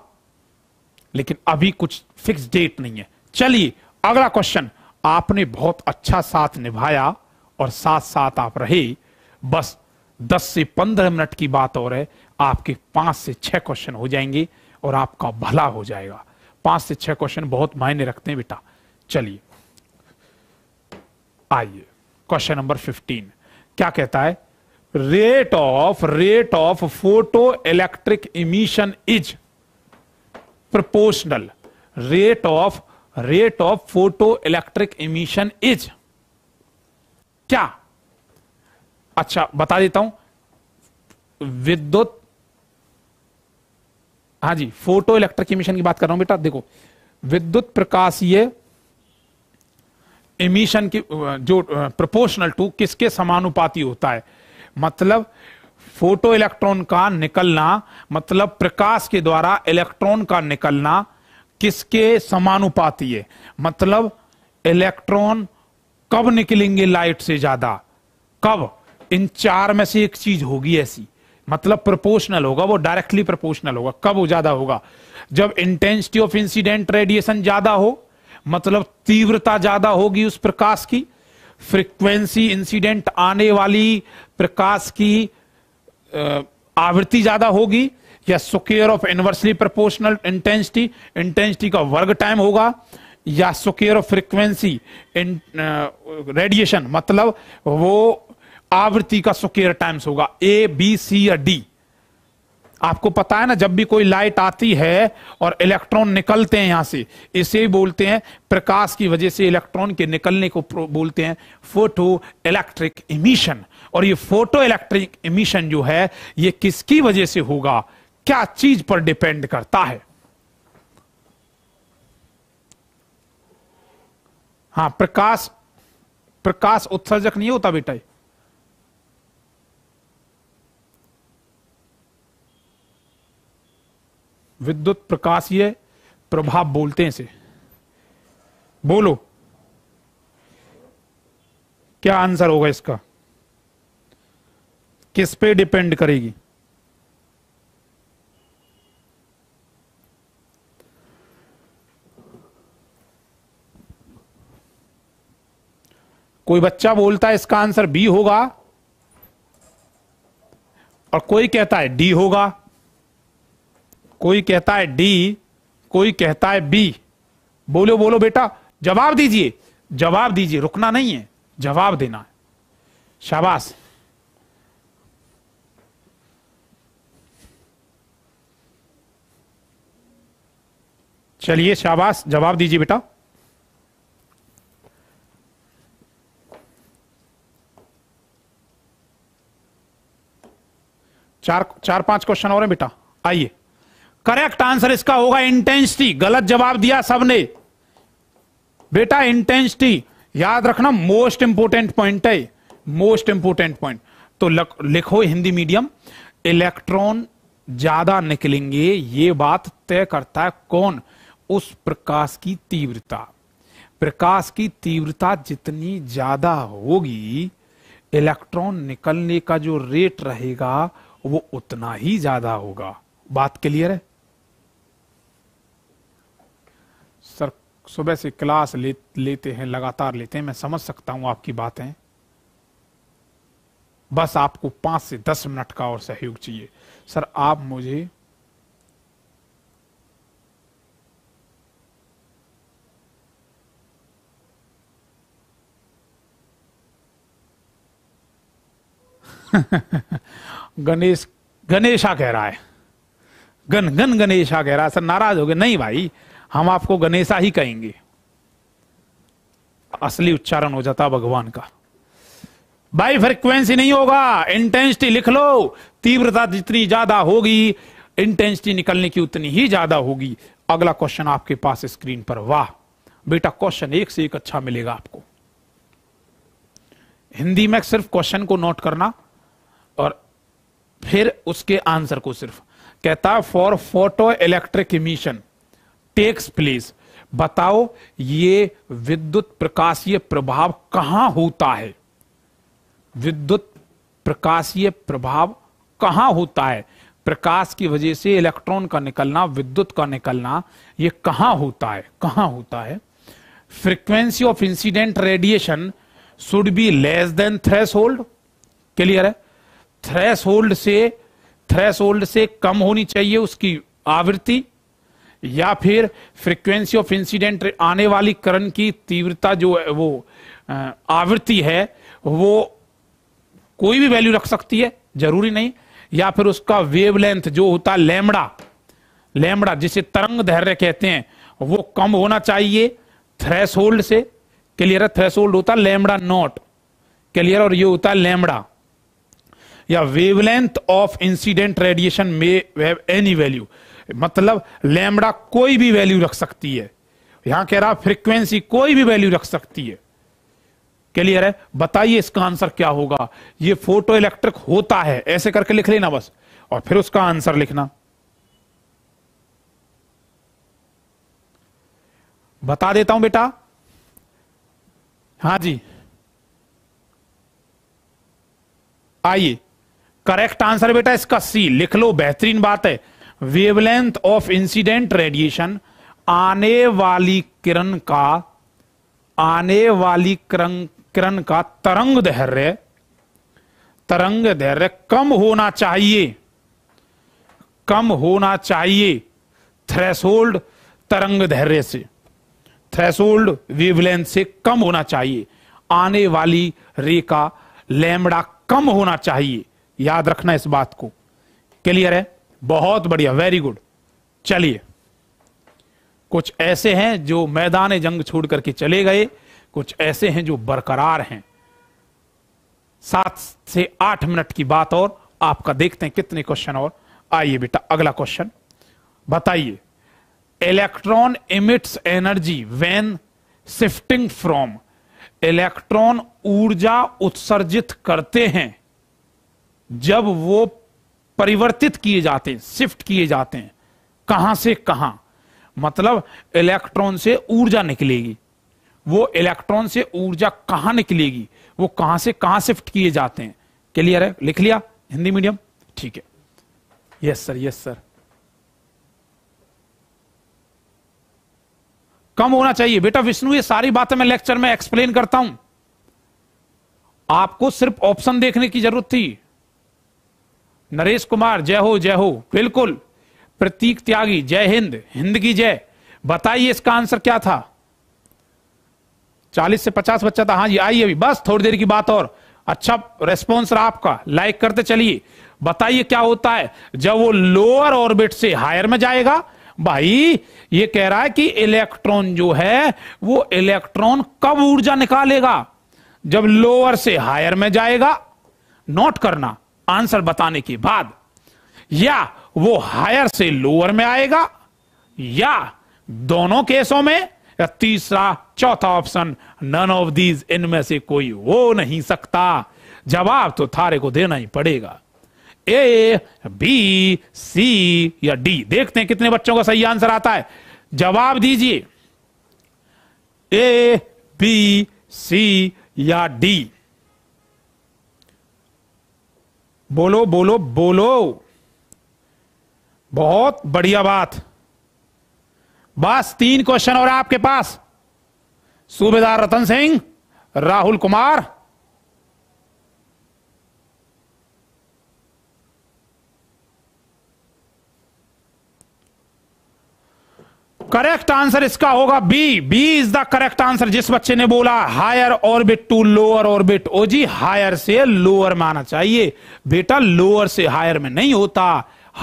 लेकिन अभी कुछ फिक्स डेट नहीं है चलिए अगला क्वेश्चन आपने बहुत अच्छा साथ निभाया और साथ साथ आप रहे बस 10 से 15 मिनट की बात और है आपके पांच से छह क्वेश्चन हो जाएंगे और आपका भला हो जाएगा पांच से छह क्वेश्चन बहुत मायने रखते हैं बेटा चलिए आइए क्वेश्चन नंबर फिफ्टीन क्या कहता है rate of rate of photoelectric emission is rate of rate of photoelectric emission is क्या अच्छा बता देता हूं विद्युत हाँ जी फोटो इलेक्ट्रिक इमिशन की बात कर रहा हूं बेटा देखो विद्युत प्रकाशीय इमिशन की जो प्रोपोर्शनल टू किसके समानुपाती होता है मतलब फोटो इलेक्ट्रॉन का निकलना मतलब प्रकाश के द्वारा इलेक्ट्रॉन का निकलना किसके समानुपाती है मतलब इलेक्ट्रॉन कब निकलेंगे लाइट से ज्यादा कब इन चार में से एक चीज होगी ऐसी मतलब प्रोपोर्शनल होगा वो डायरेक्टली प्रोपोर्शनल होगा कब हो ज्यादा होगा जब इंटेंसिटी ऑफ इंसिडेंट रेडिएशन ज्यादा हो मतलब तीव्रता ज्यादा होगी उस प्रकाश की फ्रीक्वेंसी इंसिडेंट आने वाली प्रकाश की आवृत्ति ज्यादा होगी या square of inversely proportional intensity intensity का वर्ग टाइम होगा या सुकेयर ऑफ फ्रीक्वेंसी रेडिएशन मतलब वो आवृत्ति का सुकेर टाइम्स होगा ए बी सी या डी आपको पता है ना जब भी कोई लाइट आती है और इलेक्ट्रॉन निकलते हैं यहां से इसे बोलते हैं प्रकाश की वजह से इलेक्ट्रॉन के निकलने को बोलते हैं फोटो इलेक्ट्रिक इमिशन और ये फोटो इलेक्ट्रिक इमिशन जो है ये किसकी वजह से होगा क्या चीज पर डिपेंड करता है हाँ प्रकाश प्रकाश उत्सर्जक नहीं होता बेटा विद्युत प्रकाशीय प्रभाव बोलते हैं इसे बोलो क्या आंसर होगा इसका किस पे डिपेंड करेगी कोई बच्चा बोलता है इसका आंसर बी होगा और कोई कहता है डी होगा कोई कहता है डी कोई कहता है बी बोलो बोलो बेटा जवाब दीजिए जवाब दीजिए रुकना नहीं है जवाब देना है शाबाश चलिए शाबाश जवाब दीजिए बेटा चार चार पांच क्वेश्चन और हैं बेटा आइए करेक्ट आंसर इसका होगा इंटेंसिटी गलत जवाब दिया सबने बेटा इंटेंसिटी याद रखना मोस्ट इंपोर्टेंट पॉइंट है मोस्ट इंपोर्टेंट पॉइंट तो लिखो हिंदी मीडियम इलेक्ट्रॉन ज्यादा निकलेंगे ये बात तय करता है कौन उस प्रकाश की तीव्रता प्रकाश की तीव्रता जितनी ज्यादा होगी इलेक्ट्रॉन निकलने का जो रेट रहेगा वो उतना ही ज्यादा होगा बात क्लियर है सुबह से क्लास ले लेते हैं लगातार लेते हैं मैं समझ सकता हूं आपकी बातें बस आपको पांच से दस मिनट का और सहयोग चाहिए सर आप मुझे गणेश गणेशा कह रहा है गन गन गणेशा कह रहा है सर नाराज हो गए नहीं भाई हम आपको गणेशा ही कहेंगे असली उच्चारण हो जाता भगवान का बाई फ्रिक्वेंसी नहीं होगा इंटेंसिटी लिख लो तीव्रता जितनी ज्यादा होगी इंटेंसिटी निकलने की उतनी ही ज्यादा होगी अगला क्वेश्चन आपके पास स्क्रीन पर वाह बेटा क्वेश्चन एक से एक अच्छा मिलेगा आपको हिंदी में सिर्फ क्वेश्चन को नोट करना और फिर उसके आंसर को सिर्फ कहता for photoelectric emission takes place बताओ ये विद्युत प्रकाशीय प्रभाव कहां होता है विद्युत प्रकाशीय प्रभाव कहां होता है प्रकाश की वजह से इलेक्ट्रॉन का निकलना विद्युत का निकलना ये कहां होता है कहां होता है frequency of incident radiation should be less than threshold clear है थ्रेस होल्ड से थ्रेश होल्ड से कम होनी चाहिए उसकी आवृत्ति या फिर फ्रीक्वेंसी ऑफ इंसिडेंट आने वाली करण की तीव्रता जो है वो आवृत्ति है वो कोई भी वैल्यू रख सकती है जरूरी नहीं या फिर उसका वेवलेंथ जो होता है लेमड़ा लेमड़ा जिसे तरंग धैर्य कहते हैं वो कम होना चाहिए थ्रेस से क्लियर है थ्रेस होता है लेमड़ा नॉट क्लियर और ये होता है लेमड़ा या wavelength of incident radiation may have any value मतलब लैमड़ा कोई भी वैल्यू रख सकती है यहां कह रहा फ्रीक्वेंसी कोई भी वैल्यू रख सकती है क्लियर है बताइए इसका आंसर क्या होगा ये फोटो इलेक्ट्रिक होता है ऐसे करके लिख लेना बस और फिर उसका आंसर लिखना बता देता हूं बेटा हाँ जी आइए करेक्ट आंसर बेटा इसका सी लिख लो बेहतरीन बात है वेवलेंथ ऑफ इंसिडेंट रेडिएशन आने वाली किरण का आने वाली किरण किरण का तरंग धैर्य तरंग धैर्य कम होना चाहिए कम होना चाहिए थ्रेसोल्ड तरंग धैर्य से थ्रेसोल्ड वेवलेंथ से कम होना चाहिए आने वाली रे का लैमड़ा कम होना चाहिए याद रखना इस बात को क्लियर है बहुत बढ़िया वेरी गुड चलिए कुछ ऐसे हैं जो मैदान जंग छोड़ करके चले गए कुछ ऐसे हैं जो बरकरार हैं सात से आठ मिनट की बात और आपका देखते हैं कितने क्वेश्चन और आइए बेटा अगला क्वेश्चन बताइए electron emits energy when shifting from electron ऊर्जा उत्सर्जित करते हैं जब वो परिवर्तित किए जाते हैं शिफ्ट किए जाते हैं कहां से कहां मतलब इलेक्ट्रॉन से ऊर्जा निकलेगी वो इलेक्ट्रॉन से ऊर्जा कहां निकलेगी वो कहां से कहां शिफ्ट किए जाते हैं क्लियर है लिख लिया हिंदी मीडियम ठीक है यस सर यस सर कम होना चाहिए बेटा विष्णु ये सारी बातें मैं लेक्चर में एक्सप्लेन करता हूं आपको सिर्फ ऑप्शन देखने की जरूरत थी नरेश कुमार जय हो जय हो बिल्कुल प्रतीक त्यागी जय हिंद हिंद की जय बताइए इसका आंसर क्या था चालीस से पचास बच्चा था हाँ जी आइए अभी बस थोड़ी देर की बात और अच्छा रेस्पॉन्स रहा आपका लाइक करते चलिए बताइए क्या होता है जब वो लोअर ऑर्बिट से हायर में जाएगा भाई ये कह रहा है कि इलेक्ट्रॉन जो है वो इलेक्ट्रॉन कब ऊर्जा निकालेगा जब लोअर से हायर में जाएगा नोट करना आंसर बताने के बाद या वो हायर से लोअर में आएगा या दोनों केसों में या तीसरा चौथा ऑप्शन नन ऑफ दीज इनमें से कोई हो नहीं सकता जवाब तो थारे को देना ही पड़ेगा ए बी सी या डी देखते हैं कितने बच्चों का सही आंसर आता है जवाब दीजिए ए बी सी या डी बोलो बोलो बोलो बहुत बढ़िया बात बस तीन क्वेश्चन और आपके पास सूबेदार रतन सिंह राहुल कुमार करेक्ट आंसर इसका होगा B B is the correct answer जिस बच्चे ने बोला higher orbit to lower orbit ओ जी हायर से लोअर में आना चाहिए बेटा लोअर से हायर में नहीं होता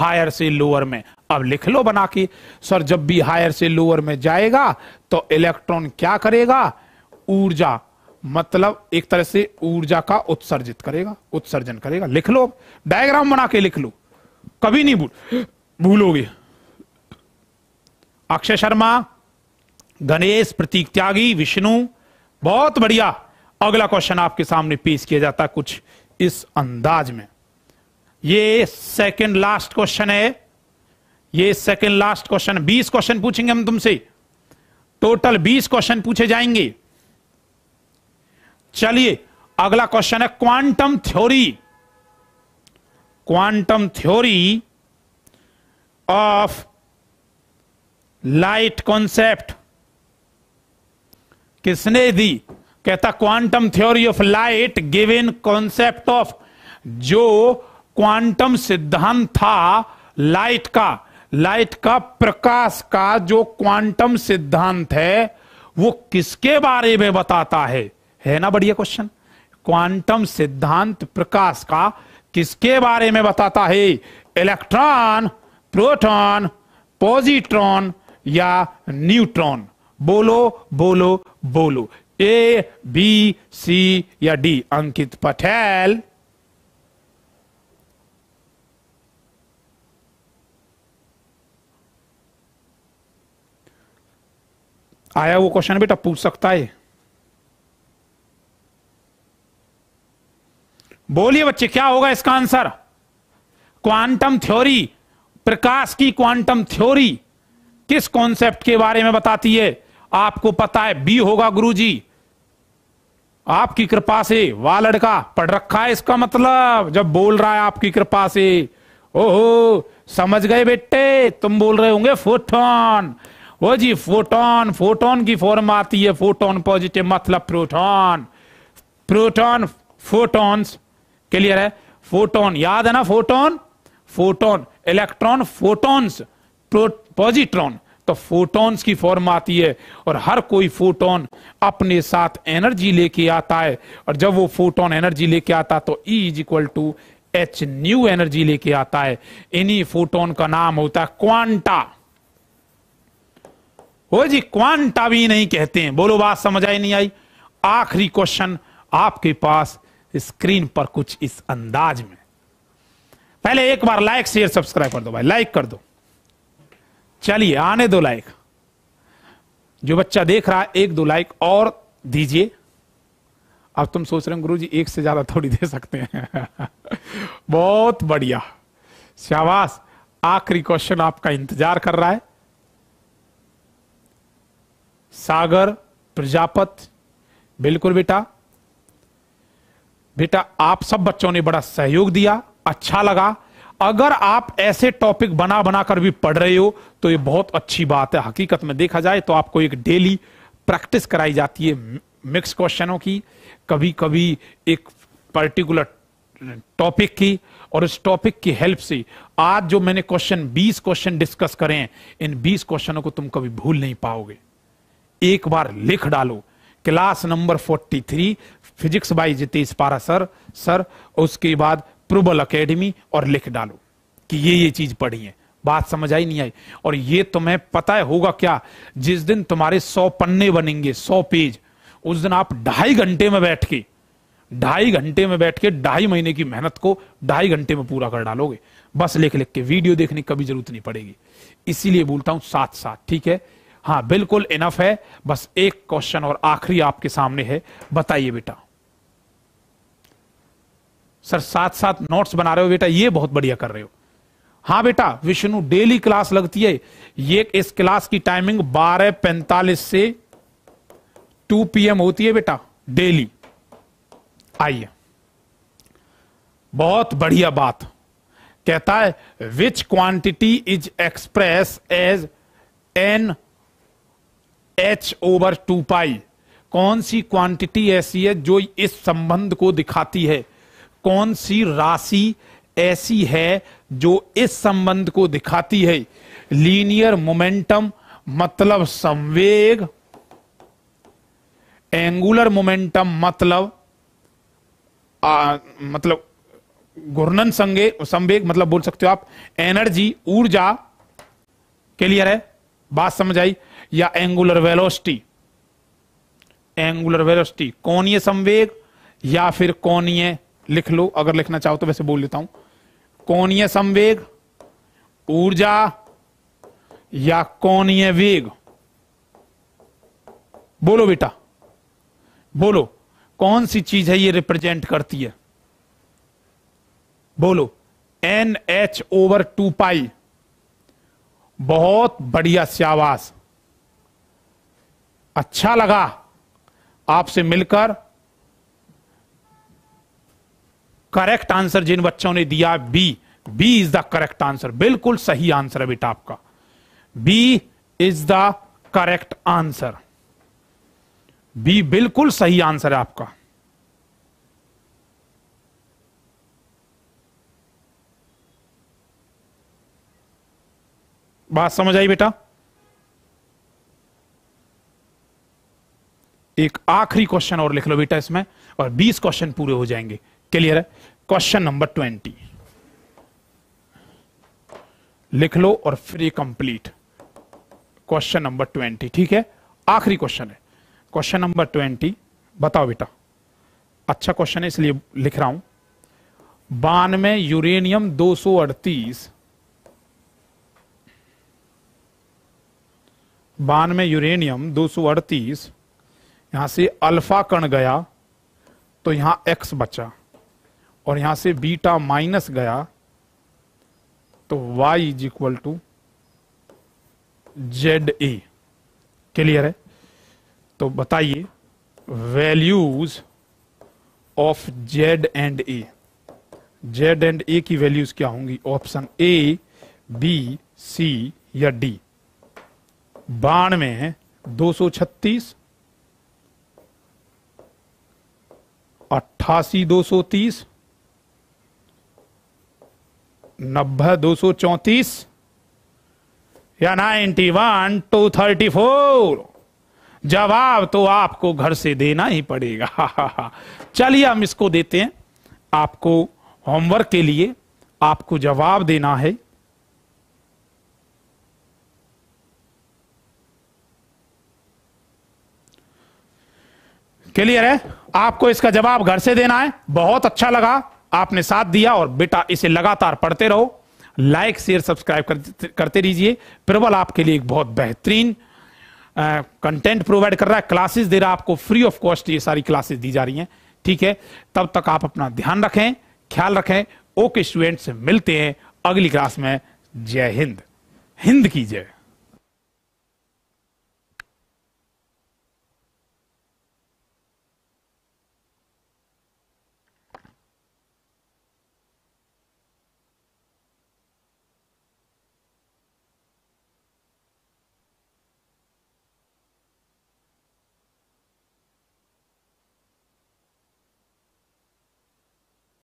हायर से लोअर में अब लिख लो बना के सर जब भी हायर से लोअर में जाएगा तो इलेक्ट्रॉन क्या करेगा ऊर्जा मतलब एक तरह से ऊर्जा का उत्सर्जित करेगा उत्सर्जन करेगा लिख लो डायग्राम बना के लिख लो कभी नहीं भूल भूलोगे अक्षय शर्मा गणेश प्रतीक त्यागी विष्णु बहुत बढ़िया अगला क्वेश्चन आपके सामने पेश किया जाता है कुछ इस अंदाज में ये सेकंड लास्ट क्वेश्चन है ये सेकंड लास्ट क्वेश्चन 20 क्वेश्चन पूछेंगे हम तुमसे टोटल 20 क्वेश्चन पूछे जाएंगे चलिए अगला क्वेश्चन है quantum theory quantum theory of light concept किसने दी कहता quantum theory of light given concept of जो क्वांटम सिद्धांत था लाइट का लाइट का प्रकाश का जो क्वांटम सिद्धांत है वो किसके बारे में बताता है है ना बढ़िया क्वेश्चन क्वांटम सिद्धांत प्रकाश का किसके बारे में बताता है इलेक्ट्रॉन प्रोटॉन पॉजिट्रॉन या न्यूट्रॉन बोलो बोलो बोलो ए बी सी या डी अंकित पटेल आया वो क्वेश्चन बेटा पूछ सकता है बोलिए बच्चे क्या होगा इसका आंसर क्वांटम थ्योरी प्रकाश की क्वांटम थ्योरी किस कॉन्सेप्ट के बारे में बताती है आपको पता है बी होगा गुरुजी आपकी कृपा से वाह लड़का पढ़ रखा है इसका मतलब जब बोल रहा है आपकी कृपा से ओहो समझ गए बेटे तुम बोल रहे होंगे फोटोन वो जी फोटोन फोटोन की फॉर्म आती है फोटोन पॉजिटिव मतलब प्रोटॉन प्रोटॉन फोटोन क्लियर है फोटोन याद है ना photon photon electron photons positron तो फोटॉन्स की फॉर्म आती है और हर कोई फोटॉन अपने साथ एनर्जी लेके आता है और जब वो फोटॉन एनर्जी लेके आता है तो E is equal to h nu energy लेके आता है इन्हीं फोटोन का नाम होता है क्वांटा हो जी क्वांटा भी नहीं कहते हैं बोलो बात समझ आई नहीं आई आखिरी क्वेश्चन आपके पास स्क्रीन पर कुछ इस अंदाज में पहले एक बार लाइक शेयर सब्सक्राइब कर दो भाई लाइक कर दो चलिए आने दो लाइक जो बच्चा देख रहा है एक दो लाइक और दीजिए अब तुम सोच रहे हो गुरु जी एक से ज्यादा थोड़ी दे सकते हैं बहुत बढ़िया शाबाश आखिरी क्वेश्चन आपका इंतजार कर रहा है सागर प्रजापत बिल्कुल बेटा बेटा आप सब बच्चों ने बड़ा सहयोग दिया अच्छा लगा अगर आप ऐसे टॉपिक बना बनाकर भी पढ़ रहे हो तो ये बहुत अच्छी बात है हकीकत में देखा जाए तो आपको एक डेली प्रैक्टिस कराई जाती है मिक्स क्वेश्चनों की कभी कभी एक पर्टिकुलर टॉपिक की और इस टॉपिक की हेल्प से आज जो मैंने क्वेश्चन 20 क्वेश्चन डिस्कस करे हैं इन 20 क्वेश्चनों को तुम कभी भूल नहीं पाओगे एक बार लिख डालो class number 43 physics by Jitesh Para sir sir उसके बाद प्रूबल अकेडमी और लिख डालो कि ये ये चीज पढ़ी है बात समझ आई नहीं आई और ये तुम्हें पता है होगा क्या जिस दिन तुम्हारे सौ पन्ने बनेंगे सौ पेज उस दिन आप ढाई घंटे में बैठ के ढाई घंटे में बैठ के ढाई महीने की मेहनत को ढाई घंटे में पूरा कर डालोगे बस लिख लिख के वीडियो देखने की कभी जरूरत नहीं पड़ेगी इसीलिए बोलता हूं साथ साथ ठीक है हाँ बिल्कुल इनफ है बस एक क्वेश्चन और आखिरी आपके सामने है बताइए बेटा सर साथ साथ नोट्स बना रहे हो बेटा ये बहुत बढ़िया कर रहे हो हाँ बेटा विष्णु डेली क्लास लगती है ये इस क्लास की टाइमिंग बारह पैंतालीस से 2 पीएम होती है बेटा डेली आइए बहुत बढ़िया बात कहता है which quantity is express as n h over two pi कौन सी क्वांटिटी ऐसी है जो इस संबंध को दिखाती है कौन सी राशि ऐसी है जो इस संबंध को दिखाती है लीनियर मोमेंटम मतलब संवेग एंगुलर मोमेंटम मतलब आ, मतलब घूर्णन संगे संवेग मतलब बोल सकते हो आप एनर्जी ऊर्जा क्लियर है बात समझ आई या एंगुलर वेलोसिटी एंगुलर वेलोसिटी कोणीय संवेग या फिर कोणीय लिख लो अगर लिखना चाहो तो वैसे बोल लेता हूं कोणीय संवेग ऊर्जा या कोणीय वेग बोलो बेटा बोलो कौन सी चीज है ये रिप्रेजेंट करती है बोलो n h over two pi बहुत बढ़िया श्यावास अच्छा लगा आपसे मिलकर करेक्ट आंसर जिन बच्चों ने दिया B B is the correct answer बिल्कुल सही आंसर है बेटा आपका B is the correct answer B बिल्कुल सही आंसर है आपका बात समझ आई बेटा एक आखिरी क्वेश्चन और लिख लो बेटा इसमें और 20 क्वेश्चन पूरे हो जाएंगे क्लियर है क्वेश्चन नंबर ट्वेंटी लिख लो और फिर ये कंप्लीट क्वेश्चन नंबर ट्वेंटी ठीक है आखिरी क्वेश्चन है क्वेश्चन नंबर ट्वेंटी बताओ बेटा अच्छा क्वेश्चन है इसलिए लिख रहा हूं बान में यूरेनियम 238 में यूरेनियम 238 यहां से अल्फा कण गया तो यहां एक्स बचा और यहां से बीटा माइनस गया तो y is equal to Z A clear है तो बताइए values of Z and A Z and A की वैल्यूज क्या होंगी ऑप्शन ए बी सी या डी बानवे है दो सौ छत्तीस अट्ठासी दो सौ तीस नब्बे दो सौ चौंतीस या ninety one two thirty four जवाब तो आपको घर से देना ही पड़ेगा चलिए हम इसको देते हैं आपको होमवर्क के लिए आपको जवाब देना है क्लियर है आपको इसका जवाब घर से देना है बहुत अच्छा लगा आपने साथ दिया और बेटा इसे लगातार पढ़ते रहो लाइक शेयर सब्सक्राइब करते रहिए प्रबल आपके लिए एक बहुत बेहतरीन कंटेंट प्रोवाइड कर रहा है क्लासेस दे रहा है आपको फ्री ऑफ कॉस्ट ये सारी क्लासेस दी जा रही हैं ठीक है तब तक आप अपना ध्यान रखें ख्याल रखें ओके स्टूडेंट्स मिलते हैं अगली क्लास में जय हिंद हिंद की जय